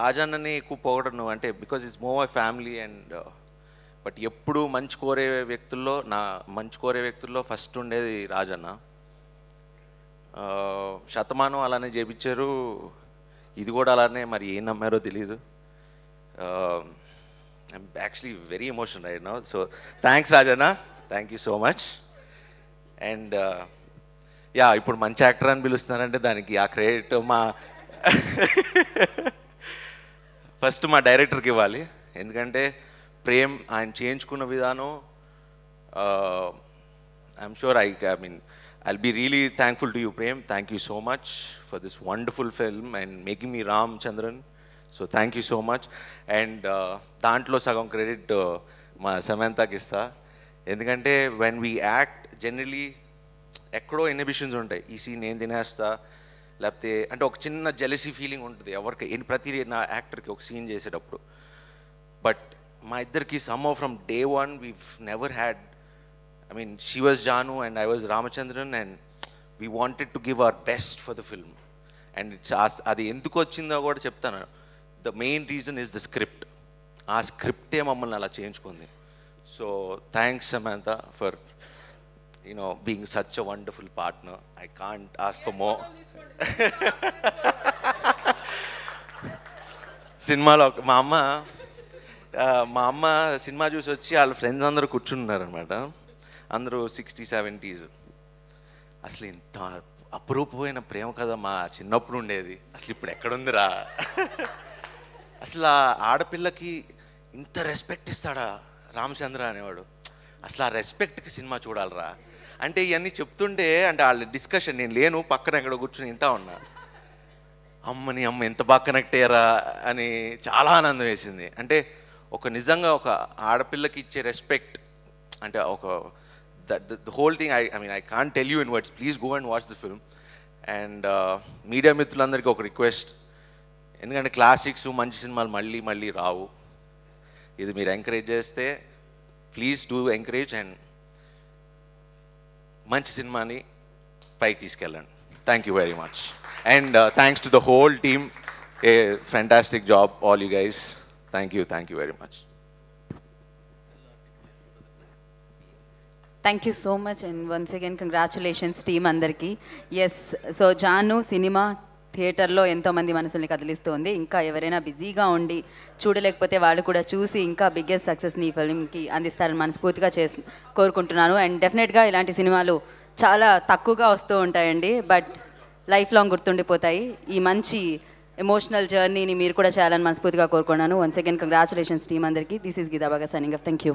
Speaker 10: రాజన్నని ఎక్కువ నువ్వు అంటే because it's more my family and but ఎప్పుడు మంచి కోరే వ్యక్తుల్లో నా మంచి కోరే వ్యక్తుల్లో ఫస్ట్ ఉండేది రాజన్న శతమానం అలానే చేపించారు ఇది కూడా అలానే మరి ఏం నమ్మారో తెలియదు I'm actually very emotional right now so thanks Rajanna thank you so much and yeah ఇప్పుడు మంచి యాక్టర్ అని పిలుస్తున్నారంటే దానికి ఆ క్రెడిట్ మా ఫస్ట్ మా డైరెక్టర్కి ఇవ్వాలి ఎందుకంటే ప్రేమ్ ఆయన చేయించుకున్న విధానం I'm sure I I mean I'll be really thankful to you Prem thank you so much for this wonderful film and making me Ram Chandran so thank you so much and దాంట్లో సగం క్రెడిట్ uh, మా సమంతాకి ఇస్తా ఎందుకంటే వెన్ వీ యాక్ట్ జనరలీ ఎక్కడో inhibitions ఉంటాయి ఈ scene నేను తినేస్తా లేకపోతే అంటే ఒక చిన్న జెలసీ ఫీలింగ్ ఉంటుంది ఎవరికి ప్రతి నా యాక్టర్కి ఒక సీన్ చేసేటప్పుడు బట్ మా ఇద్దరికి some from day one we never had I mean she was Jaanu and I was Ramachandran and we wanted to give our best for the film and it's అది ఎందుకు వచ్చిందో కూడా చెప్తాను the main reason is the script ఆ స్క్రిప్టే మమ్మల్ని అలా చేయించుకుంది so thanks Samantha for you know being such a wonderful partner I can't ask for more సినిమాలో మా అమ్మ మా అమ్మ సినిమా చూసి వచ్చి వాళ్ళ ఫ్రెండ్స్ అందరూ కూర్చున్నారనమాట అందరూ సిక్స్టీ సెవెంటీస్ అసలు ఇంత అపురూపమైన ప్రేమ కదా మా చిన్నప్పుడు ఉండేది అసలు ఇప్పుడు ఎక్కడుందిరా అసలు ఆ ఆడపిల్లకి ఇంత రెస్పెక్ట్ ఇస్తాడా రామచంద్ర అనేవాడు అసలు ఆ రెస్పెక్ట్కి సినిమా చూడాలరా అంటే ఇవన్నీ చెప్తుంటే అంటే వాళ్ళ డిస్కషన్ నేను లేను పక్కన ఎక్కడ కూర్చుని వింటా ఉన్నా అమ్మని అమ్మ ఎంత బాగా కనెక్ట్ అయ్యారా అని చాలా ఆనందం వేసింది అంటే ఒక నిజంగా ఒక ఆడపిల్లకి ఇచ్చే రెస్పెక్ట్ అంటే ఒక that the, the, whole thing, I, I mean, I can't tell you in words. Please go and watch the film. And media uh, మిత్రులందరికీ ఒక రిక్వెస్ట్ ఎందుకంటే క్లాసిక్స్ మంచి సినిమాలు మళ్ళీ మళ్ళీ రావు ఇది మీరు ఎంకరేజ్ చేస్తే ప్లీజ్ డూ ఎంకరేజ్ అండ్ మంచి సినిమాని పైకి తీసుకెళ్ళండి thank you very much and thanks to the whole team a fantastic job all you guys thank you thank you very much
Speaker 1: thank you so much and once again congratulations team అందరికీ yes so Jaanu సినిమా థియేటర్లో ఎంతోమంది మనసుల్ని కదిలిస్తుంది ఇంకా ఎవరైనా బిజీగా ఉండి చూడలేకపోతే వాళ్ళు కూడా చూసి ఇంకా బిగ్గెస్ట్ సక్సెస్ని ఈ ఫిల్మ్కి అందిస్తారని మనస్ఫూర్తిగా చేసి కోరుకుంటున్నాను అండ్ డెఫినెట్గా ఇలాంటి సినిమాలు చాలా తక్కువగా వస్తూ ఉంటాయండి బట్ లైఫ్ లాంగ్ గుర్తుండిపోతాయి ఈ మంచి ఎమోషనల్ జర్నీని మీరు కూడా చేయాలని మనస్ఫూర్తిగా కోరుకున్నాను వన్స్ అగైన్ కంగ్రాచులేషన్స్ టీమ్ అందరికీ దిస్ ఈస్ గీతాబాగా సైనింగ్ ఆఫ్ థ్యాంక్ యూ